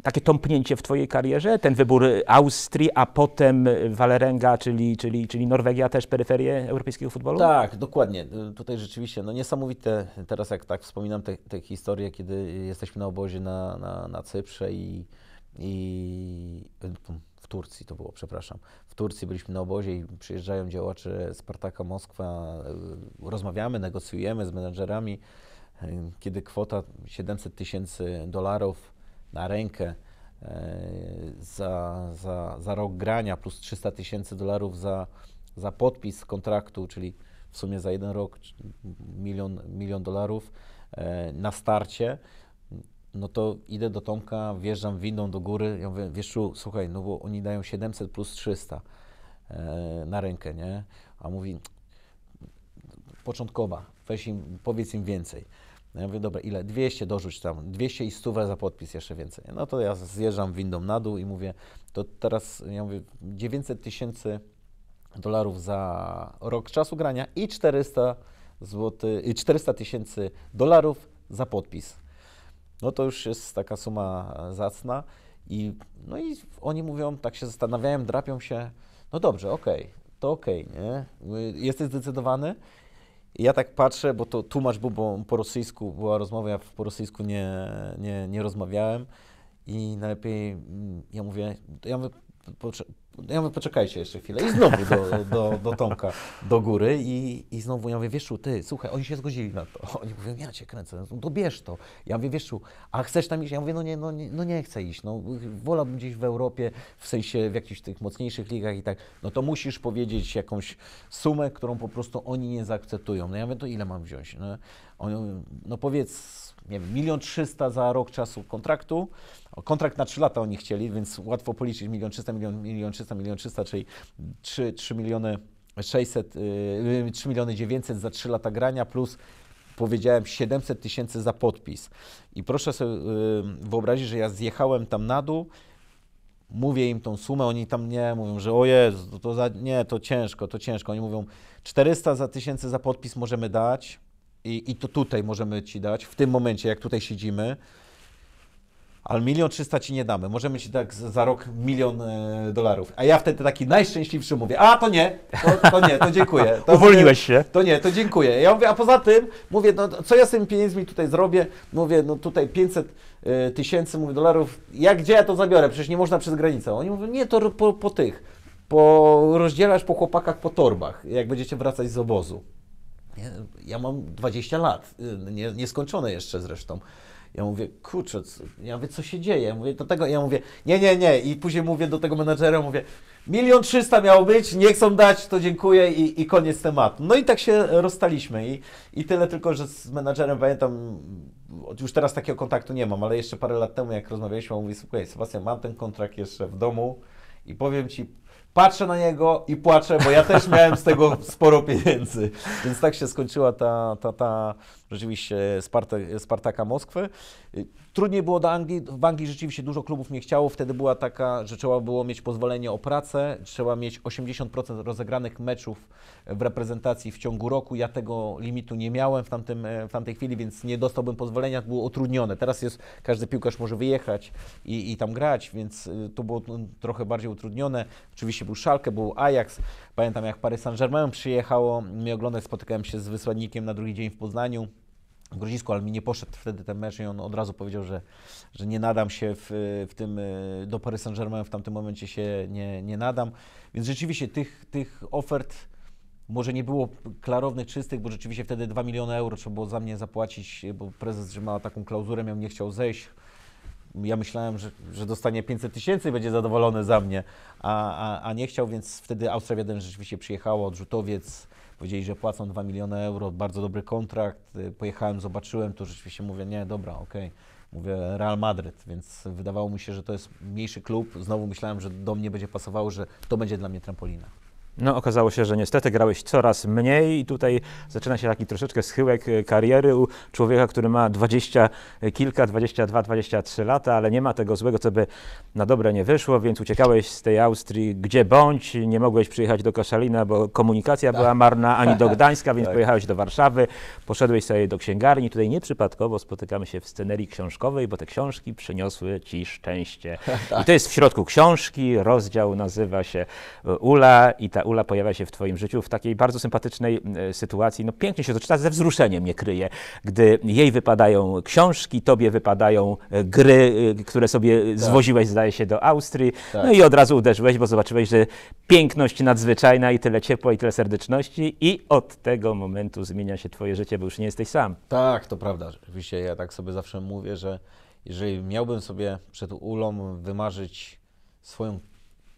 takie tąpnięcie w Twojej karierze, ten wybór Austrii, a potem Walerenga, czyli, czyli, czyli Norwegia, też peryferię europejskiego futbolu? Tak, dokładnie. Tutaj rzeczywiście no niesamowite, teraz jak tak wspominam te, te historie, kiedy jesteśmy na obozie na, na, na Cyprze i, i w Turcji to było, przepraszam. W Turcji byliśmy na obozie i przyjeżdżają działacze Spartaka Moskwa, rozmawiamy, negocjujemy z menedżerami, kiedy kwota 700 tysięcy dolarów na rękę e, za, za, za rok grania plus 300 tysięcy dolarów za, za podpis kontraktu, czyli w sumie za jeden rok milion, milion dolarów e, na starcie, no to idę do Tomka, wjeżdżam windą do góry, ja mówię, Wieszu, słuchaj, no bo oni dają 700 plus 300 e, na rękę, nie? A mówi, początkowa, weź im, powiedz im więcej. No ja mówię, dobra, ile? 200, dorzuć tam, 200 i stówę za podpis, jeszcze więcej. No to ja zjeżdżam windą na dół i mówię, to teraz, ja mówię, 900 tysięcy dolarów za rok czasu grania i 400 zł, 400 tysięcy dolarów za podpis. No to już jest taka suma e, zacna. I, no i oni mówią, tak się zastanawiałem, drapią się, no dobrze, okej, okay, to okej, okay, nie? Jesteś zdecydowany? I ja tak patrzę, bo to tłumacz był, bo po rosyjsku była rozmowa, ja po rosyjsku nie, nie, nie rozmawiałem i najlepiej mm, ja mówię, ja mówię, no ja mówię, poczekajcie jeszcze chwilę. I znowu do, do, do Tomka, do góry i, i znowu ja mówię, wieszu ty, słuchaj, oni się zgodzili na to. Oni mówią, ja cię kręcę, no to bierz to. Ja mówię, wieszu a chcesz tam iść? Ja mówię, no nie, no nie, no nie chcę iść, no wolałbym gdzieś w Europie, w sensie w jakichś tych mocniejszych ligach i tak. No to musisz powiedzieć jakąś sumę, którą po prostu oni nie zaakceptują. No ja mówię, to ile mam wziąć? No, oni mówią, no powiedz nie wiem, milion trzysta za rok czasu kontraktu. Kontrakt na 3 lata oni chcieli, więc łatwo policzyć milion trzysta, milion trzysta, milion trzysta, czyli 3, 3 miliony 600, 3 y, miliony 900 za 3 lata grania plus powiedziałem 700 tysięcy za podpis. I proszę sobie y, wyobrazić, że ja zjechałem tam na dół, mówię im tą sumę, oni tam nie mówią, że o Jezu, to za, nie, to ciężko, to ciężko. Oni mówią 400 za tysięcy za podpis możemy dać, i, i to tutaj możemy Ci dać, w tym momencie, jak tutaj siedzimy, ale milion trzysta ci nie damy. Możemy ci tak za rok milion e, dolarów. A ja wtedy taki najszczęśliwszy mówię, a to nie, to, to nie, to dziękuję. To, Uwolniłeś się. To nie, to dziękuję. Ja mówię, a poza tym, mówię, no co ja z tymi pieniędzmi tutaj zrobię? Mówię, no tutaj 500 e, tysięcy mówię, dolarów, jak, gdzie ja to zabiorę? Przecież nie można przez granicę. Oni mówią, nie, to po, po tych, po, rozdzielasz po chłopakach po torbach, jak będziecie wracać z obozu. Nie? Ja mam 20 lat, y, nie, nieskończone jeszcze zresztą. Ja mówię, kurczę, co, ja mówię, co się dzieje? Ja mówię, do tego, ja mówię, nie, nie, nie. I później mówię do tego menadżera, mówię, milion trzysta miało być, nie chcą dać, to dziękuję i, i koniec tematu. No i tak się rozstaliśmy i, i tyle tylko, że z menadżerem pamiętam, już teraz takiego kontaktu nie mam, ale jeszcze parę lat temu jak rozmawialiśmy, on mówi, słuchaj, Sebastian, mam ten kontrakt jeszcze w domu i powiem Ci, patrzę na niego i płaczę, bo ja też miałem z tego sporo pieniędzy. Więc tak się skończyła ta, ta, ta rzeczywiście Spartaka Moskwy. Trudniej było do Anglii, w Anglii rzeczywiście dużo klubów nie chciało, wtedy była taka, że trzeba było mieć pozwolenie o pracę, trzeba mieć 80% rozegranych meczów w reprezentacji w ciągu roku, ja tego limitu nie miałem w, tamtym, w tamtej chwili, więc nie dostałbym pozwolenia, to było utrudnione. Teraz jest, każdy piłkarz może wyjechać i, i tam grać, więc y, to było no, trochę bardziej utrudnione. Oczywiście był Szalkę, był Ajax, pamiętam jak Paris Saint-Germain przyjechało mnie oglądać, spotykałem się z wysłannikiem na drugi dzień w Poznaniu, Grozisku, ale mi nie poszedł wtedy ten mecz i on od razu powiedział, że, że nie nadam się w, w tym, e, do Paris Saint-Germain w tamtym momencie się nie, nie nadam. Więc rzeczywiście tych, tych ofert może nie było klarownych, czystych, bo rzeczywiście wtedy 2 miliony euro trzeba było za mnie zapłacić, bo prezes ma taką klauzurę miał, nie chciał zejść. Ja myślałem, że, że dostanie 500 tysięcy i będzie zadowolony za mnie, a, a, a nie chciał, więc wtedy Austria 1 rzeczywiście przyjechała, odrzutowiec, Powiedzieli, że płacą 2 miliony euro, bardzo dobry kontrakt. Y, pojechałem, zobaczyłem, to rzeczywiście mówię, nie, dobra, okej. Okay. Mówię Real Madryt, więc wydawało mi się, że to jest mniejszy klub. Znowu myślałem, że do mnie będzie pasowało, że to będzie dla mnie trampolina. No, okazało się, że niestety grałeś coraz mniej i tutaj zaczyna się taki troszeczkę schyłek e, kariery u człowieka, który ma dwadzieścia e, kilka, dwadzieścia dwa, dwadzieścia trzy lata, ale nie ma tego złego, co by na dobre nie wyszło, więc uciekałeś z tej Austrii gdzie bądź, nie mogłeś przyjechać do Koszalina, bo komunikacja tak. była marna, ani do Gdańska, więc tak. pojechałeś do Warszawy, poszedłeś sobie do księgarni. Tutaj nieprzypadkowo spotykamy się w scenerii książkowej, bo te książki przyniosły ci szczęście. Tak. I to jest w środku książki, rozdział nazywa się e, Ula i ta Ula pojawia się w Twoim życiu w takiej bardzo sympatycznej e, sytuacji. No pięknie się to czyta, ze wzruszeniem mnie kryje, gdy jej wypadają książki, tobie wypadają e, gry, e, które sobie tak. zwoziłeś, zdaje się, do Austrii. Tak. No i od razu uderzyłeś, bo zobaczyłeś, że piękność nadzwyczajna i tyle ciepła i tyle serdeczności i od tego momentu zmienia się Twoje życie, bo już nie jesteś sam. Tak, to prawda. Rzeczywiście ja tak sobie zawsze mówię, że jeżeli miałbym sobie przed ulą wymarzyć swoją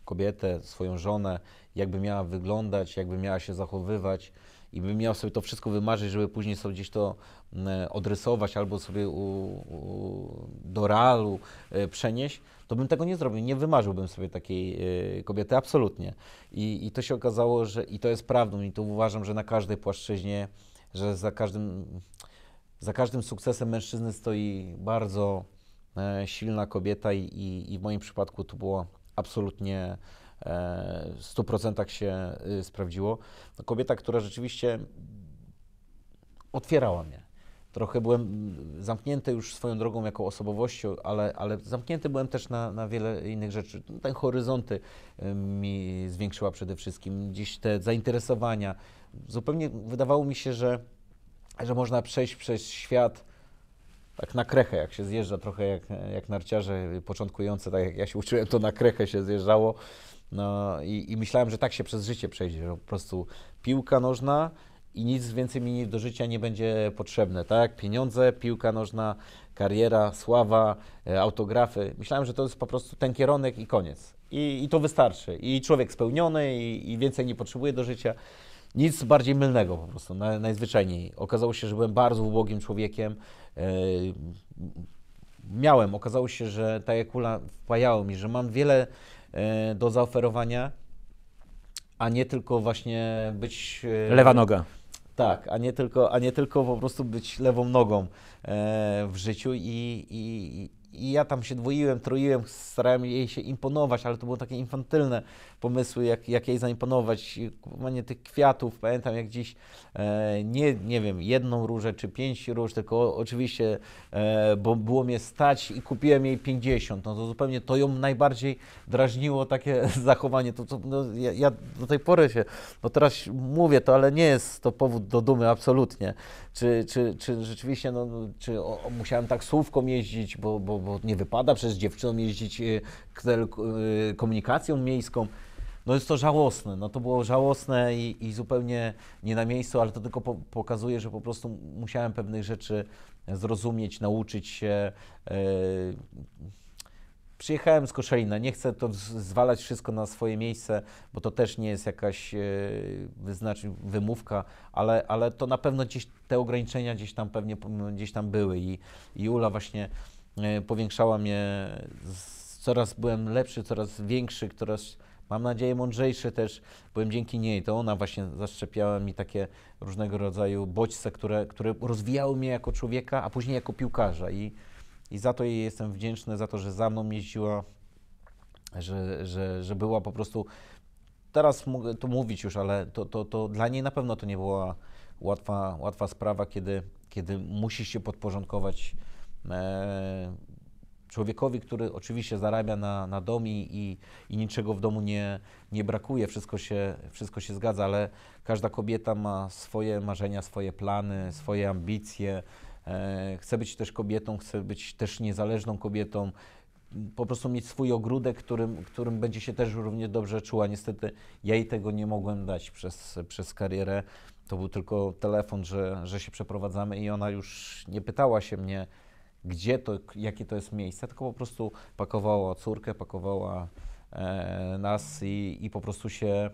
kobietę, swoją żonę, jakby miała wyglądać, jakby miała się zachowywać i bym miał sobie to wszystko wymarzyć, żeby później sobie gdzieś to mm, odrysować albo sobie u, u, do realu e, przenieść, to bym tego nie zrobił. Nie wymarzyłbym sobie takiej e, kobiety absolutnie. I, I to się okazało, że i to jest prawdą, i to uważam, że na każdej płaszczyźnie, że za każdym, za każdym sukcesem mężczyzny stoi bardzo e, silna kobieta, i, i, i w moim przypadku to było absolutnie e, w 100% się y, sprawdziło. No, kobieta, która rzeczywiście otwierała mnie. Trochę byłem y, zamknięty już swoją drogą jako osobowością, ale, ale zamknięty byłem też na, na wiele innych rzeczy. Ten horyzonty y, mi zwiększyła przede wszystkim, gdzieś te zainteresowania. Zupełnie wydawało mi się, że, że można przejść przez świat tak na krechę, jak się zjeżdża, trochę jak, jak narciarze początkujący, tak jak ja się uczyłem, to na krechę się zjeżdżało. No i, i myślałem, że tak się przez życie przejdzie, że po prostu piłka nożna i nic więcej mi do życia nie będzie potrzebne, tak? Pieniądze, piłka nożna, kariera, sława, e, autografy. Myślałem, że to jest po prostu ten kierunek i koniec. I, i to wystarczy. I człowiek spełniony, i, i więcej nie potrzebuje do życia. Nic bardziej mylnego po prostu, najzwyczajniej. Okazało się, że byłem bardzo ubogim człowiekiem. E, miałem, okazało się, że ta jakula wpajała mi, że mam wiele e, do zaoferowania, a nie tylko właśnie być... E, Lewa noga. Tak, a nie tylko, a nie tylko po prostu być lewą nogą w życiu i, i i ja tam się dwoiłem, troiłem, starałem jej się imponować, ale to były takie infantylne pomysły, jak, jak jej zaimponować. Kupowanie tych kwiatów, pamiętam jak dziś, e, nie, nie wiem, jedną różę czy pięć róż, tylko oczywiście, e, bo było mnie stać i kupiłem jej pięćdziesiąt. No to zupełnie to ją najbardziej drażniło takie zachowanie. To, to no, ja, ja, do tej pory się, no teraz mówię to, ale nie jest to powód do dumy absolutnie. Czy, czy, czy rzeczywiście, no, no czy o, musiałem taksówką jeździć, bo, bo bo nie wypada przez dziewczyną jeździć e, e, komunikacją miejską. No jest to żałosne, no to było żałosne i, i zupełnie nie na miejscu, ale to tylko po, pokazuje, że po prostu musiałem pewnych rzeczy zrozumieć, nauczyć się. Yy, przyjechałem z Koszalina, nie chcę to zwalać wszystko na swoje miejsce, bo to też nie jest jakaś wyznaczy, wymówka, ale, ale to na pewno gdzieś te ograniczenia gdzieś tam pewnie gdzieś tam były i, i Ula właśnie E, powiększała mnie, coraz byłem lepszy, coraz większy, coraz mam nadzieję mądrzejszy też. Byłem dzięki niej, to ona właśnie zaszczepiała mi takie różnego rodzaju bodźce, które, które rozwijały mnie jako człowieka, a później jako piłkarza i, i za to jej jestem wdzięczny, za to, że za mną jeździła, że, że, że była po prostu, teraz mogę to mówić już, ale to, to, to dla niej na pewno to nie była łatwa, łatwa sprawa, kiedy, kiedy musisz się podporządkować E, człowiekowi, który oczywiście zarabia na, na dom i, i niczego w domu nie, nie brakuje, wszystko się, wszystko się zgadza, ale każda kobieta ma swoje marzenia, swoje plany, swoje ambicje. E, chce być też kobietą, chce być też niezależną kobietą, po prostu mieć swój ogródek, którym, którym będzie się też równie dobrze czuła. Niestety ja jej tego nie mogłem dać przez, przez karierę. To był tylko telefon, że, że się przeprowadzamy i ona już nie pytała się mnie, gdzie to, jakie to jest miejsce, tylko po prostu pakowała córkę, pakowała e, nas i, i po prostu się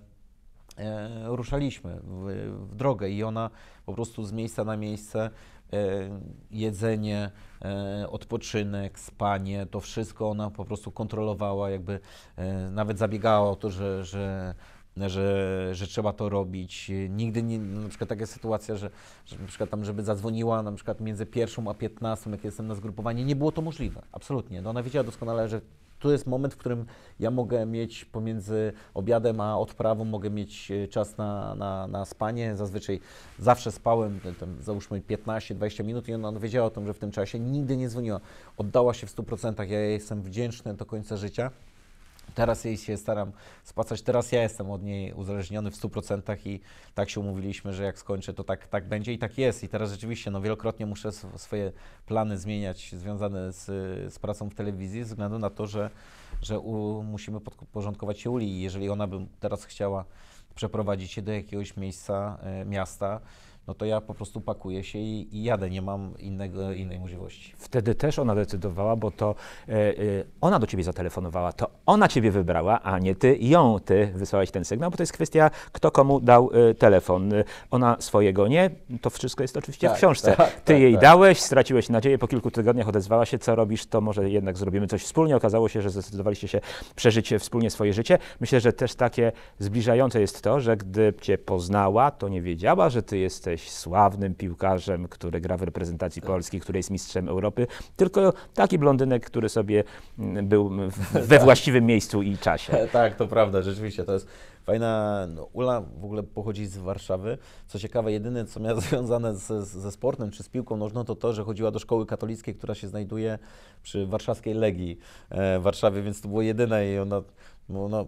e, ruszaliśmy w, w, drogę i ona po prostu z miejsca na miejsce e, jedzenie, e, odpoczynek, spanie, to wszystko ona po prostu kontrolowała, jakby e, nawet zabiegała o to, że, że że, że trzeba to robić. Nigdy nie, no na przykład taka sytuacja, że, że na przykład tam, żeby zadzwoniła na przykład między pierwszą a piętnastą, jak jestem na zgrupowanie, nie było to możliwe, absolutnie. No ona wiedziała doskonale, że to jest moment, w którym ja mogę mieć pomiędzy obiadem a odprawą, mogę mieć e, czas na, na, na spanie. Zazwyczaj zawsze spałem, e, tam, załóżmy 15-20 minut i ona wiedziała o tym, że w tym czasie nigdy nie dzwoniła. Oddała się w 100%, ja jej jestem wdzięczny do końca życia. Teraz jej się staram spłacać. Teraz ja jestem od niej uzależniony w 100% i tak się umówiliśmy, że jak skończę, to tak, tak będzie i tak jest. I teraz rzeczywiście no, wielokrotnie muszę swoje plany zmieniać związane z, z pracą w telewizji, ze względu na to, że, że u, musimy podporządkować się Uli. I jeżeli ona by teraz chciała przeprowadzić się do jakiegoś miejsca, e, miasta, no to ja po prostu pakuję się i, i jadę, nie mam innego, innej możliwości. Wtedy też ona decydowała, bo to e, e, ona do ciebie zatelefonowała, to ona ciebie wybrała, a nie ty ją, ty wysłałeś ten sygnał, bo to jest kwestia, kto komu dał e, telefon. ona swojego nie, to wszystko jest oczywiście tak, w książce. Tak, ty tak, jej tak. dałeś, straciłeś nadzieję, po kilku tygodniach odezwała się, co robisz, to może jednak zrobimy coś wspólnie. Okazało się, że zdecydowaliście się przeżyć wspólnie swoje życie. Myślę, że też takie zbliżające jest to, że gdy cię poznała, to nie wiedziała, że ty jesteś jesteś sławnym piłkarzem, który gra w reprezentacji tak. Polski, który jest mistrzem Europy, tylko taki blondynek, który sobie mm, był we tak. właściwym miejscu i czasie. Tak, to prawda, rzeczywiście to jest Fajna, no, Ula w ogóle pochodzi z Warszawy. Co ciekawe, jedyne co miała związane ze sportem czy z piłką nożną to to, że chodziła do szkoły katolickiej, która się znajduje przy warszawskiej Legii e, w Warszawie, więc to było jedyne i ona no, no,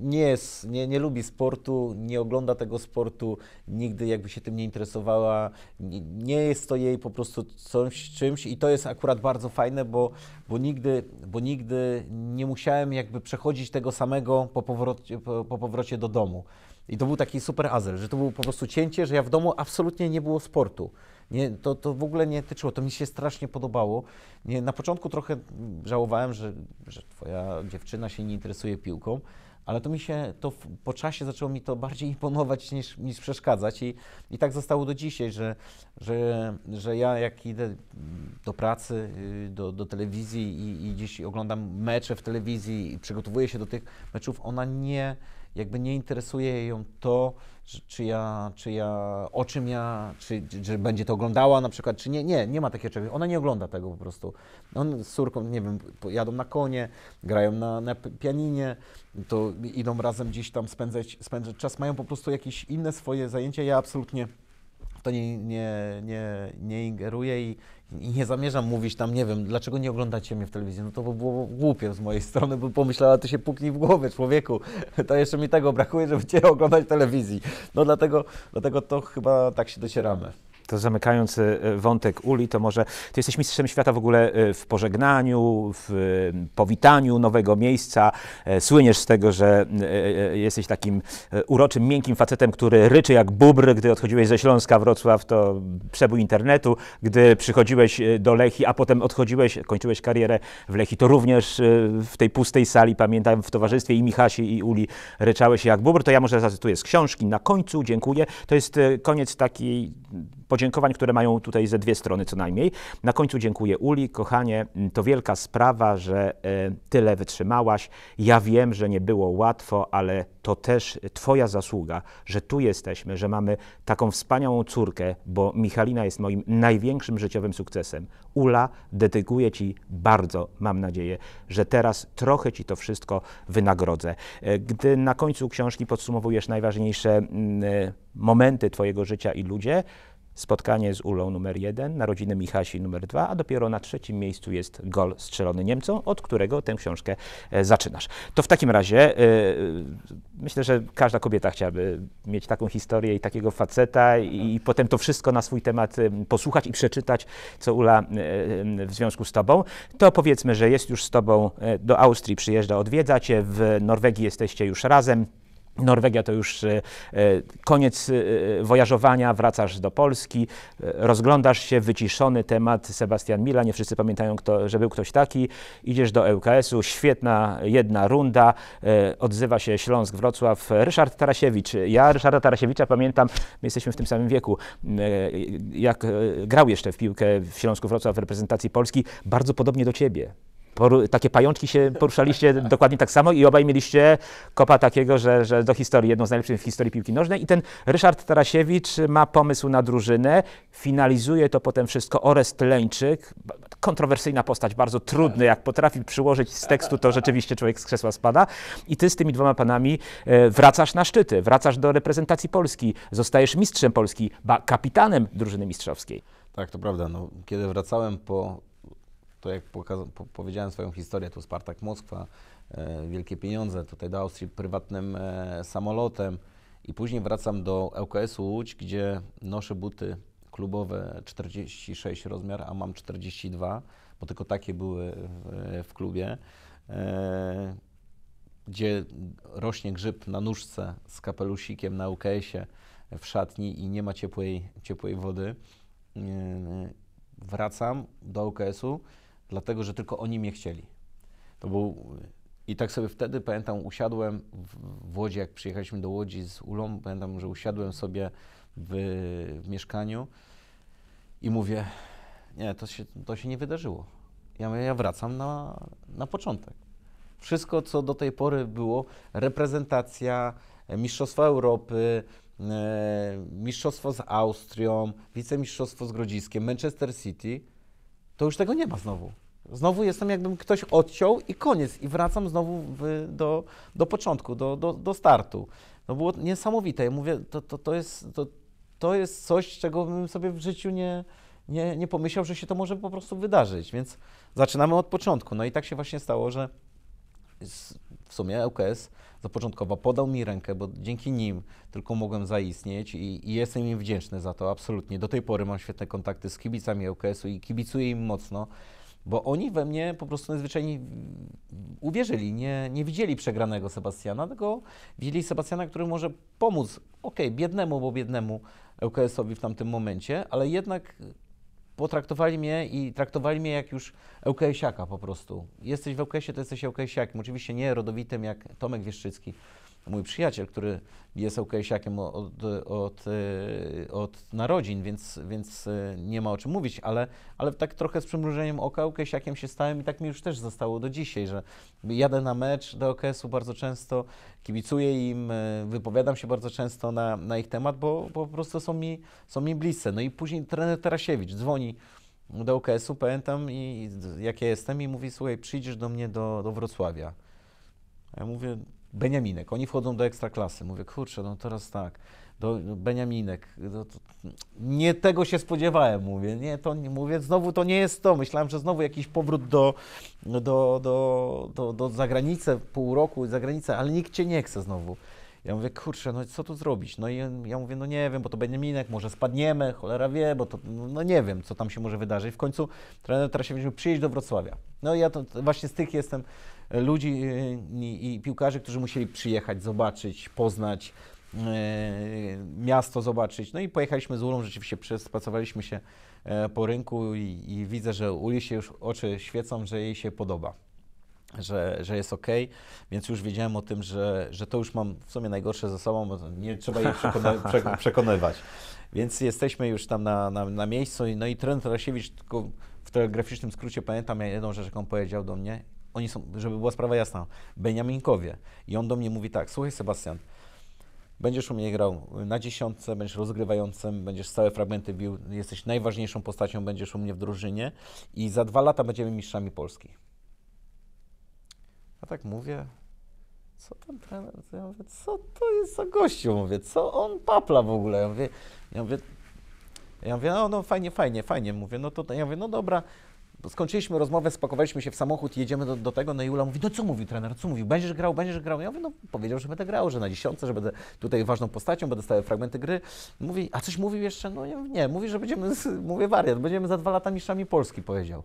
nie, jest, nie, nie lubi sportu, nie ogląda tego sportu, nigdy jakby się tym nie interesowała. Nie, nie jest to jej po prostu coś, czymś i to jest akurat bardzo fajne, bo, bo, nigdy, bo nigdy nie musiałem jakby przechodzić tego samego po powrocie, po, po powrocie do domu. I to był taki super azel, że to było po prostu cięcie, że ja w domu absolutnie nie było sportu. Nie, to, to w ogóle nie tyczyło, to mi się strasznie podobało. Nie, na początku trochę żałowałem, że, że twoja dziewczyna się nie interesuje piłką, ale to mi się, to w, po czasie zaczęło mi to bardziej imponować niż, niż przeszkadzać i, i tak zostało do dzisiaj, że, że, że ja jak idę do pracy, y, do, do telewizji i, i dziś oglądam mecze w telewizji i przygotowuję się do tych meczów, ona nie jakby nie interesuje ją to, czy ja, czy ja, o czym ja, czy, czy będzie to oglądała na przykład, czy nie, nie, nie ma takiego czegoś, ona nie ogląda tego po prostu. On z córką, nie wiem, jadą na konie, grają na, na pianinie, to idą razem gdzieś tam spędzać, spędzać czas, mają po prostu jakieś inne swoje zajęcia, ja absolutnie w to nie, nie, nie, nie ingeruję i, i, nie zamierzam mówić tam, nie wiem, dlaczego nie oglądacie mnie w telewizji. No to by było głupie z mojej strony, bo pomyślała, ty się puknij w głowę, człowieku. To jeszcze mi tego brakuje, żeby cię oglądać w telewizji. No dlatego, dlatego to chyba tak się docieramy to zamykając e, wątek Uli, to może ty jesteś mistrzem świata w ogóle e, w pożegnaniu, w e, powitaniu nowego miejsca. Słyniesz z tego, że jesteś takim uroczym, miękkim facetem, który ryczy jak bubr. Gdy odchodziłeś ze Śląska Wrocław, to przebój internetu. Gdy przychodziłeś do Lechi, a potem odchodziłeś, kończyłeś karierę w Lechi, to również w tej pustej sali, pamiętam, w towarzystwie i Michasi, i Uli ryczałeś jak bubr. To ja może zacytuję z książki. Na końcu dziękuję. To jest koniec takiej podziękowań, które mają tutaj ze dwie strony co najmniej. Na końcu dziękuję Uli, kochanie, mm, to wielka sprawa, że e, tyle wytrzymałaś. Ja wiem, że nie było łatwo, ale to też Twoja zasługa, że tu jesteśmy, że mamy taką wspaniałą córkę, bo Michalina jest moim największym życiowym sukcesem. Ula, dedykuję Ci bardzo, mam nadzieję, że teraz trochę Ci to wszystko wynagrodzę. E, gdy na końcu książki podsumowujesz najważniejsze mm, e, momenty Twojego życia i ludzie. Spotkanie z Ulą numer jeden, narodziny Michasi numer dwa, a dopiero na trzecim miejscu jest gol strzelony Niemcom, od którego tę książkę e, zaczynasz. To w takim razie e, myślę, że każda kobieta chciałaby mieć taką historię i takiego faceta i, i potem to wszystko na swój temat posłuchać i przeczytać, co Ula e, w związku z tobą. To powiedzmy, że jest już z tobą do Austrii, przyjeżdża, odwiedzacie, w Norwegii jesteście już razem, Norwegia to już e, e, koniec e, wojażowania, wracasz do Polski, rozglądasz się, wyciszony temat Sebastian Mila, nie wszyscy pamiętają, kto, że był ktoś taki, idziesz do ŁKS-u, świetna jedna runda, odzywa się Śląsk, Wrocław, Ryszard Tarasiewicz. Ja Ryszarda Tarasiewicza pamiętam, my jesteśmy w tym samym wieku, jak grał jeszcze w piłkę w Śląsku Wrocław w reprezentacji Polski, bardzo podobnie do ciebie poru, takie pajączki się poruszaliście dokładnie tak samo i obaj mieliście kopa takiego, że, że do historii, jedną z najlepszych w historii piłki nożnej. I ten Ryszard Tarasiewicz ma pomysł na drużynę, finalizuje to potem wszystko Orest Leńczyk, kontrowersyjna postać, bardzo trudny, jak potrafi przyłożyć z tekstu, to rzeczywiście człowiek z krzesła spada. I ty z tymi dwoma panami e, wracasz na szczyty, wracasz do reprezentacji Polski, zostajesz mistrzem Polski, ba, kapitanem drużyny mistrzowskiej. Tak, to prawda. No, kiedy wracałem po to jak pokaza- po- powiedziałem swoją historię, to Spartak Moskwa, e, wielkie pieniądze, tutaj do Austrii prywatnym e, samolotem i później wracam do ŁKS-u Łódź, gdzie noszę buty klubowe 46 rozmiar, a mam 42, bo tylko takie były w, e, w klubie. E, gdzie rośnie grzyb na nóżce z kapelusikiem na UKS-ie w szatni i nie ma ciepłej, ciepłej wody. E, wracam do UKS-u dlatego że tylko oni mnie chcieli. To był... I tak sobie wtedy, pamiętam, usiadłem w Łodzi, jak przyjechaliśmy do Łodzi z Ulą, pamiętam, że usiadłem sobie w, w mieszkaniu i mówię, nie, to się, to się nie wydarzyło. Ja, ja wracam na, na początek. Wszystko, co do tej pory było, reprezentacja, e, Mistrzostwa Europy, e, mistrzostwo z Austrią, wicemistrzostwo z Grodziskiem, Manchester City – to już tego nie ma znowu. Znowu jestem, jakbym ktoś odciął i koniec, i wracam znowu w, do, do początku, do, do, do startu. No było niesamowite. Ja mówię, to, to, to, jest, to, to jest coś, czego bym sobie w życiu nie, nie, nie pomyślał, że się to może po prostu wydarzyć. Więc zaczynamy od początku. No i tak się właśnie stało, że w sumie ŁKS zapoczątkował, podał mi rękę, bo dzięki nim tylko mogłem zaistnieć i, i jestem im wdzięczny za to, absolutnie. Do tej pory mam świetne kontakty z kibicami ŁKS-u i kibicuję im mocno bo oni we mnie po prostu najzwyczajniej uwierzyli, nie, nie widzieli przegranego Sebastiana, tylko widzieli Sebastiana, który może pomóc, okej, okay, biednemu, bo biednemu ŁKS-owi w tamtym momencie, ale jednak potraktowali mnie i traktowali mnie jak już ełkesiaka po prostu. Jesteś w ełkesie, to jesteś ełkesiakiem. Oczywiście nie rodowitym jak Tomek Wieszczycki, mój przyjaciel, który jest okresiakiem od, od, e, od, narodzin, więc, więc e, nie ma o czym mówić, ale, ale tak trochę z przymrużeniem oka okresiakiem się stałem i tak mi już też zostało do dzisiaj, że jadę na mecz do OKS-u bardzo często, kibicuję im, e, wypowiadam się bardzo często na, na ich temat, bo, bo po prostu są mi, są mi bliscy. No i później trener Tarasiewicz dzwoni do UKS-u, pamiętam, i, i jak ja jestem, i mówi, słuchaj, przyjdziesz do mnie do, do Wrocławia. A ja mówię, Beniaminek, oni wchodzą do ekstraklasy. Mówię, kurczę, no teraz tak, do, Beniaminek. Do, no to, nie tego się spodziewałem, mówię, nie, to mówię, znowu to nie jest to. Myślałem, że znowu jakiś powrót do, do, do, do, do zagranicy, pół roku zagranicę, ale nikt cię nie chce znowu. Ja mówię, kurczę, no co tu zrobić? No i ja mówię, no nie wiem, bo to Beniaminek, może spadniemy, cholera wie, bo to, no, no nie wiem, co tam się może wydarzyć. W końcu trener Trasiewicz przyjeść do Wrocławia. No i ja to właśnie z tych jestem ludzi y, i piłkarzy, którzy musieli przyjechać, zobaczyć, poznać y, miasto zobaczyć. No i pojechaliśmy z Ulą, rzeczywiście przespacowaliśmy się e, po rynku i, i widzę, że Uli się już oczy świecą, że jej się podoba. Że, że jest ok, więc już wiedziałem o tym, że, że to już mam w sumie najgorsze ze sobą, bo nie trzeba jej przekona przekonywać. Więc jesteśmy już tam na, na, na miejscu. No i Trent Rasiewicz, tylko w telegraficznym skrócie pamiętam jedną rzecz, jaką powiedział do mnie oni są, żeby była sprawa jasna, Beniaminkowie. I on do mnie mówi tak, słuchaj Sebastian, będziesz u mnie grał na dziesiątce, będziesz rozgrywającym, będziesz całe fragmenty bił, jesteś najważniejszą postacią, będziesz u mnie w drużynie i za dwa lata będziemy mistrzami Polski. A tak mówię, co ten trener, ja mówię, co to jest za gościu, mówię, co on papla w ogóle, ja mówię, ja mówię, ja mówię no, no fajnie, fajnie, fajnie, mówię, no to ja mówię, no dobra, skończyliśmy rozmowę, spakowaliśmy się w samochód, jedziemy do, do tego, no i Ula mówi, no co mówił trener, co mówił, będziesz grał, będziesz grał? Ja mówię, no powiedział, że będę grał, że na dziesiątce, że będę tutaj ważną postacią, będę stawiał fragmenty gry. Mówi, a coś mówił jeszcze? No nie, nie mówi, że będziemy, mówię wariat, będziemy za dwa lata mistrzami Polski, powiedział.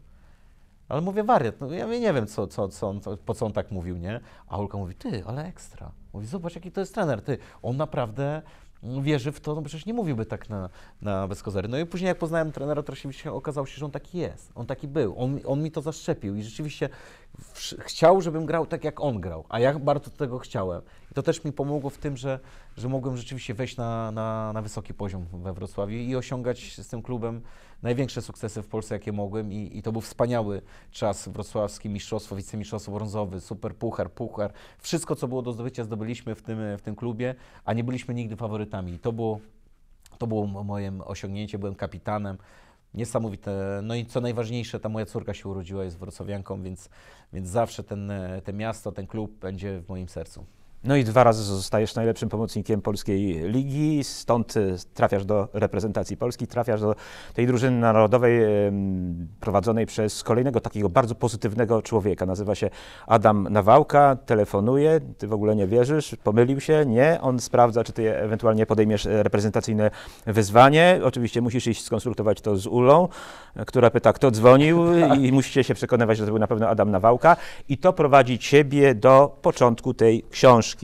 Ale mówię wariat, no ja nie wiem, co, co, co on, po co on tak mówił, nie? A Ulka mówi, ty, ale ekstra. Mówi, zobacz, jaki to jest trener, ty, on naprawdę wierzy w to, no przecież nie mówiłby tak na, na bez kozery. No i później jak poznałem trenera Trasiewicza, okazało się, że on taki jest, on taki był, on, on mi to zaszczepił i rzeczywiście chciał, żebym grał tak, jak on grał, a ja bardzo tego chciałem to też mi pomogło w tym, że, że mogłem rzeczywiście wejść na, na, na wysoki poziom we Wrocławiu i osiągać z tym klubem największe sukcesy w Polsce, jakie mogłem i, i to był wspaniały czas wrocławski, mistrzostwo, wicemistrzostwo brązowy, super puchar, puchar. Wszystko, co było do zdobycia, zdobyliśmy w tym, w tym klubie, a nie byliśmy nigdy faworytami. I to było, to było moje osiągnięcie, byłem kapitanem. Niesamowite. No i co najważniejsze, ta moja córka się urodziła, jest wrocławianką, więc, więc zawsze ten, te miasto, ten klub będzie w moim sercu. No i dwa razy zostajesz najlepszym pomocnikiem polskiej ligi, stąd e, trafiasz do reprezentacji Polski, trafiasz do tej drużyny narodowej prowadzonej przez kolejnego takiego bardzo pozytywnego człowieka. Nazywa się Adam Nawałka, telefonuje, ty w ogóle nie wierzysz, pomylił się, nie, on sprawdza, czy ty ewentualnie podejmiesz e, reprezentacyjne wyzwanie. Oczywiście musisz iść skonsultować to z Ulą, która pyta, kto dzwonił tak. i musicie się przekonywać, że to był na pewno Adam Nawałka i to prowadzi ciebie do początku tej książki.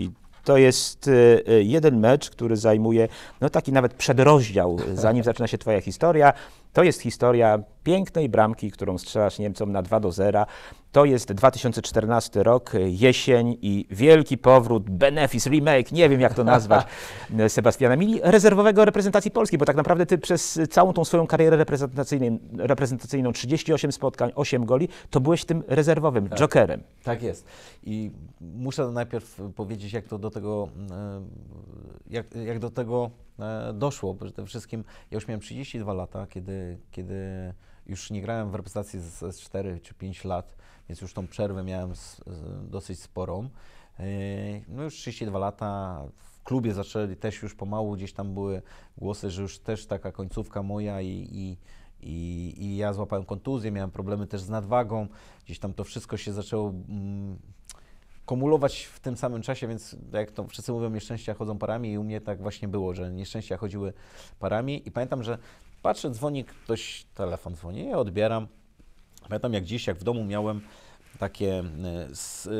To jest y, y, jeden mecz, który zajmuje no taki nawet przedrozdział, y, zanim zaczyna się Twoja historia. To jest historia pięknej bramki, którą strzelasz Niemcom na 2 do 0 to jest 2014 rok, jesień i wielki powrót, benefis, remake, nie wiem jak to nazwać, Sebastiana Mili, rezerwowego reprezentacji Polski, bo tak naprawdę ty przez całą tą swoją karierę reprezentacyjną, reprezentacyjną 38 spotkań, 8 goli, to byłeś tym rezerwowym, tak, jokerem. Tak jest. I muszę najpierw powiedzieć, jak to do tego, e, jak, jak do tego e, doszło, przede wszystkim ja już miałem 32 lata, kiedy, kiedy już nie grałem w reprezentacji z 4 czy 5 lat więc już tą przerwę miałem z, z, dosyć sporą. E, no już 32 lata, w klubie zaczęli też już pomału, gdzieś tam były głosy, że już też taka końcówka moja i, i i, I, ja złapałem kontuzję, miałem problemy też z nadwagą, gdzieś tam to wszystko się zaczęło mm, kumulować w tym samym czasie, więc jak to wszyscy mówią, nieszczęścia chodzą parami i u mnie tak właśnie było, że nieszczęścia chodziły parami i pamiętam, że patrzę, dzwoni ktoś, telefon dzwoni, ja odbieram. Pamiętam jak dziś, jak w domu miałem takie e,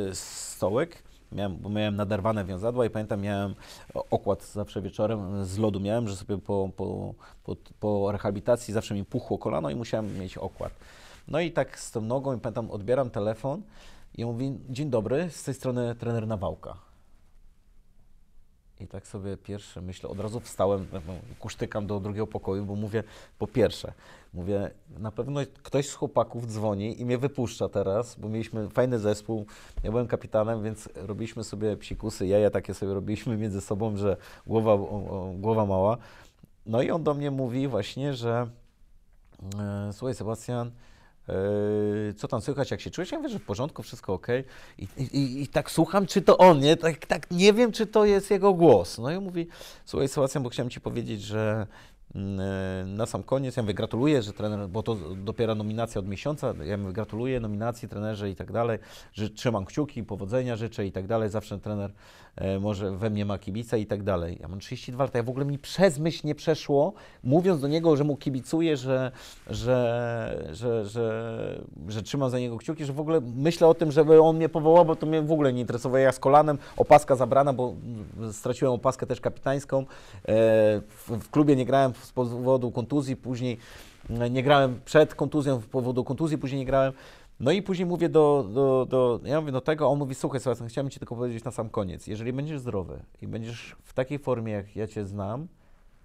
e, stołek, miałem, bo miałem naderwane wiązadła i pamiętam, miałem okład zawsze wieczorem e, z lodu miałem, że sobie po, po, po, po rehabilitacji zawsze mi puchło kolano i musiałem mieć okład. No i tak z tą nogą i pamiętam, odbieram telefon i on mówi, dzień dobry, z tej strony trener Nawałka. I tak sobie pierwsze myślę, od razu wstałem, no, no, kusztykam do drugiego pokoju, bo mówię, po pierwsze, mówię, na pewno ktoś z chłopaków dzwoni i mnie wypuszcza teraz, bo mieliśmy fajny zespół, ja byłem kapitanem, więc robiliśmy sobie psikusy, jaja takie sobie robiliśmy między sobą, że głowa, głowa mała. No i on do mnie mówi właśnie, że e, słuchaj Sebastian, Yy, co tam słychać, jak się czujesz? Ja mówię, że w porządku, wszystko ok. I, i, I, tak słucham, czy to on, nie? Tak, tak nie wiem, czy to jest jego głos. No i mówi, słuchaj sytuacja, bo chciałem ci powiedzieć, że mm, e, na sam koniec, ja mówię, gratuluję, że trener, bo to dopiero nominacja od miesiąca, ja mówię, gratuluję nominacji, trenerze i tak dalej, że trzymam kciuki, powodzenia życzę i tak dalej, zawsze trener E, może we mnie ma kibica i tak dalej. Ja mam 32 lata, ja w ogóle mi przez myśl nie przeszło, mówiąc do niego, że mu kibicuję, że, że, że, że, trzymam za niego kciuki, że w ogóle myślę o tym, żeby on mnie powołał, bo to mnie w ogóle nie interesowało. Ja z kolanem, opaska zabrana, bo straciłem opaskę też kapitańską. E, w klubie nie grałem z powodu kontuzji, później e, nie grałem przed kontuzją, z powodu kontuzji, później nie grałem. No i później mówię do, do, do, ja mówię do no tego, on mówi, słuchaj słuchaj, chciałem Ci tylko powiedzieć na sam koniec, jeżeli będziesz zdrowy i będziesz w takiej formie, jak ja Cię znam,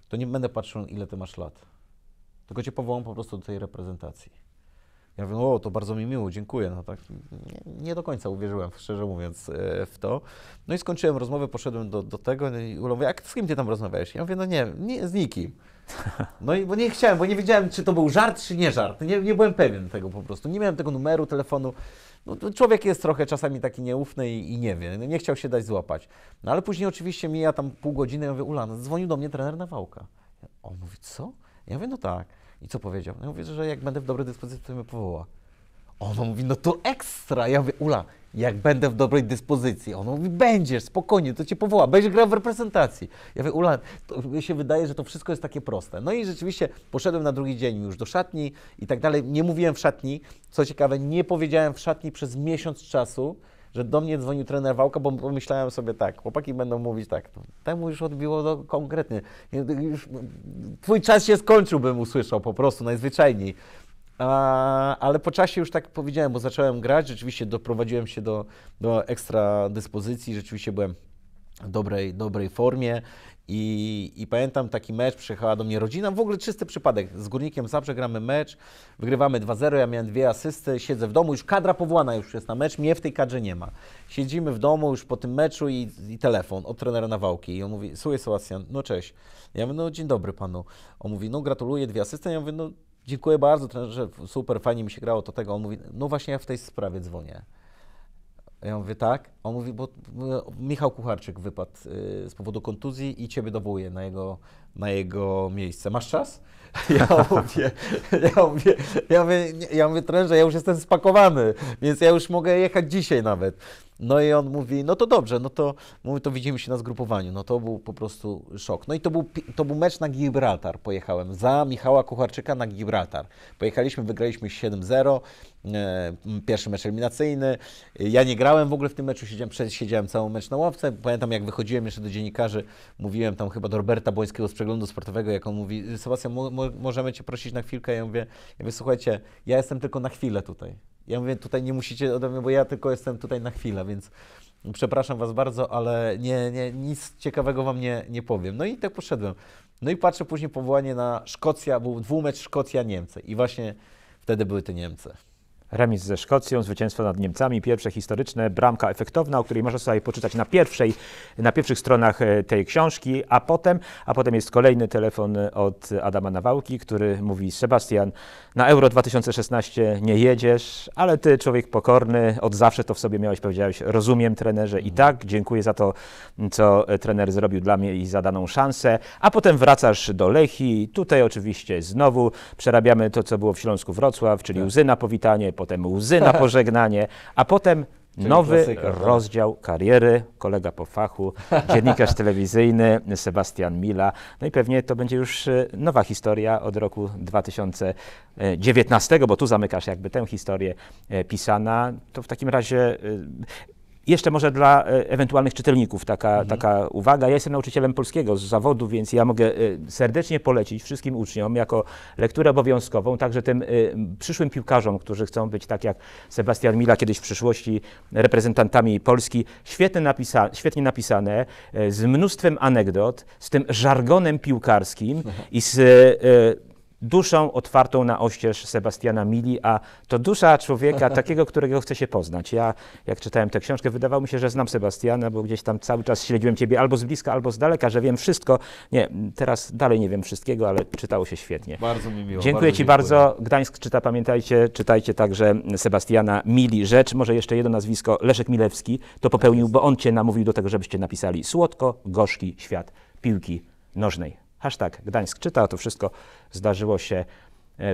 to nie będę patrzył, ile Ty masz lat, tylko Cię powołam po prostu do tej reprezentacji. Ja mówię, o, to bardzo mi miło, dziękuję. No tak, nie, nie do końca uwierzyłem, szczerze mówiąc, e, w to. No i skończyłem rozmowę, poszedłem do, do tego no i Ula a z kim ty tam rozmawiałeś? Ja mówię, no nie, nie z nikim. No i bo nie chciałem, bo nie wiedziałem, czy to był żart, czy nie żart. Nie, nie byłem pewien tego po prostu. Nie miałem tego numeru telefonu. No, no, człowiek jest trochę czasami taki nieufny i, i nie wie, nie chciał się dać złapać. No ale później oczywiście mija tam pół godziny, ja mówię, Ula, no, dzwonił do mnie trener Nawałka. On mówi, co? Ja mówię, no tak. I co powiedział? No, ja mówię, że jak będę w dobrej dyspozycji, to mnie powoła. Ona mówi, no to ekstra. Ja mówię, Ula, jak będę w dobrej dyspozycji. On mówi, będziesz, spokojnie, to cię powoła, będziesz grał w reprezentacji. Ja mówię, Ulan, to mi się wydaje, że to wszystko jest takie proste. No i rzeczywiście poszedłem na drugi dzień już do szatni i tak dalej. Nie mówiłem w szatni, co ciekawe, nie powiedziałem w szatni przez miesiąc czasu, że do mnie dzwonił trener Wałka, bo pomyślałem sobie tak, chłopaki będą mówić tak, no, temu już odbiło do, konkretnie, już, twój czas się skończył, bym usłyszał po prostu najzwyczajniej. A, ale po czasie już tak powiedziałem, bo zacząłem grać, rzeczywiście doprowadziłem się do, do ekstra dyspozycji, rzeczywiście byłem w dobrej, dobrej formie i, I, pamiętam taki mecz, przyjechała do mnie rodzina, w ogóle czysty przypadek, z Górnikiem zawsze gramy mecz, wygrywamy 2-0, ja miałem dwie asysty, siedzę w domu, już kadra powołana już jest na mecz, mnie w tej kadrze nie ma. Siedzimy w domu już po tym meczu i, i telefon od trenera Nawałki i on mówi, słuchaj Sebastian, no cześć. Ja mówię, no dzień dobry panu. On mówi, no gratuluję, dwie asysty, ja mówię, no dziękuję bardzo, trenerze, super, fajnie mi się grało, to tego. On mówi, no właśnie ja w tej sprawie dzwonię. Ja mówię, tak. On mówi, bo Michał Kucharczyk wypadł y, z powodu kontuzji i ciebie dowołuje na jego na jego miejsce. Masz czas? Ja mówię, ja mówię, ja mówię, ja mówię trenerze, ja już jestem spakowany, więc ja już mogę jechać dzisiaj nawet. No i on mówi, no to dobrze, no to, mówię, to widzimy się na zgrupowaniu. No to był po prostu szok. No i to był, to był mecz na Gibraltar, pojechałem za Michała Kucharczyka na Gibraltar. Pojechaliśmy, wygraliśmy 7-0, e, pierwszy mecz eliminacyjny. Ja nie grałem w ogóle w tym meczu, siedziałem, siedziałem całą mecz na ławce. Pamiętam jak wychodziłem jeszcze do dziennikarzy, mówiłem tam chyba do Roberta Błońskiego z przeglądu sportowego, jak on mówi, Sebastian, możemy cię prosić na chwilkę? Ja mówię, ja mówię, słuchajcie, ja jestem tylko na chwilę tutaj. Ja mówię, tutaj nie musicie ode mnie, bo ja tylko jestem tutaj na chwilę, więc przepraszam was bardzo, ale nie, nie, nic ciekawego wam nie, nie powiem. No i tak poszedłem. No i patrzę później powołanie na Szkocja, był dwumecz Szkocja-Niemcy i właśnie wtedy były te Niemcy. Remis ze Szkocją, zwycięstwo nad Niemcami, pierwsze historyczne, bramka efektowna, o której można sobie poczytać na, pierwszej, na pierwszych stronach e, tej książki, a potem, a potem jest kolejny telefon od Adama Nawałki, który mówi Sebastian, na Euro 2016 nie jedziesz, ale ty człowiek pokorny, od zawsze to w sobie miałeś, powiedziałeś, rozumiem trenerze i tak, dziękuję za to, co trener zrobił dla mnie i za daną szansę, a potem wracasz do Lechi, tutaj oczywiście znowu przerabiamy to, co było w Śląsku Wrocław, czyli tak. łzy na powitanie, potem łzy na pożegnanie, a potem Czyli nowy klasyka, tak. rozdział tak? kariery, kolega po fachu, dziennikarz telewizyjny Sebastian Mila. No i pewnie to będzie już e, nowa historia od roku 2019, bo tu zamykasz jakby tę historię e, pisana. To w takim razie e, jeszcze może dla e, ewentualnych czytelników taka, mhm. taka uwaga. Ja jestem nauczycielem polskiego z zawodu, więc ja mogę e, serdecznie polecić wszystkim uczniom jako lekturę obowiązkową, także tym e, przyszłym piłkarzom, którzy chcą być tak jak Sebastian Mila kiedyś w przyszłości reprezentantami Polski. Świetnie, napisa świetnie napisane, z mnóstwem anegdot, z tym żargonem piłkarskim mhm. i z duszą otwartą na oścież Sebastiana Mili, a to dusza człowieka takiego, którego chce się poznać. Ja, jak czytałem tę książkę, wydawało mi się, że znam Sebastiana, bo gdzieś tam cały czas śledziłem ciebie albo z bliska, albo z daleka, że wiem wszystko. Nie, teraz dalej nie wiem wszystkiego, ale czytało się świetnie. Bardzo mi miło. Dziękuję bardzo ci dziękuję. bardzo. Gdańsk czyta, pamiętajcie, czytajcie także Sebastiana Mili. Rzecz, może jeszcze jedno nazwisko, Leszek Milewski, to popełnił, bo on cię namówił do tego, żebyście napisali Słodko, gorzki świat piłki nożnej. Hashtag Gdańsk czyta. To wszystko zdarzyło się e,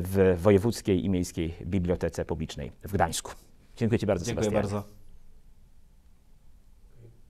w Wojewódzkiej i Miejskiej Bibliotece Publicznej w Gdańsku. Dziękuję Ci bardzo, Dziękuję Sebastian. bardzo.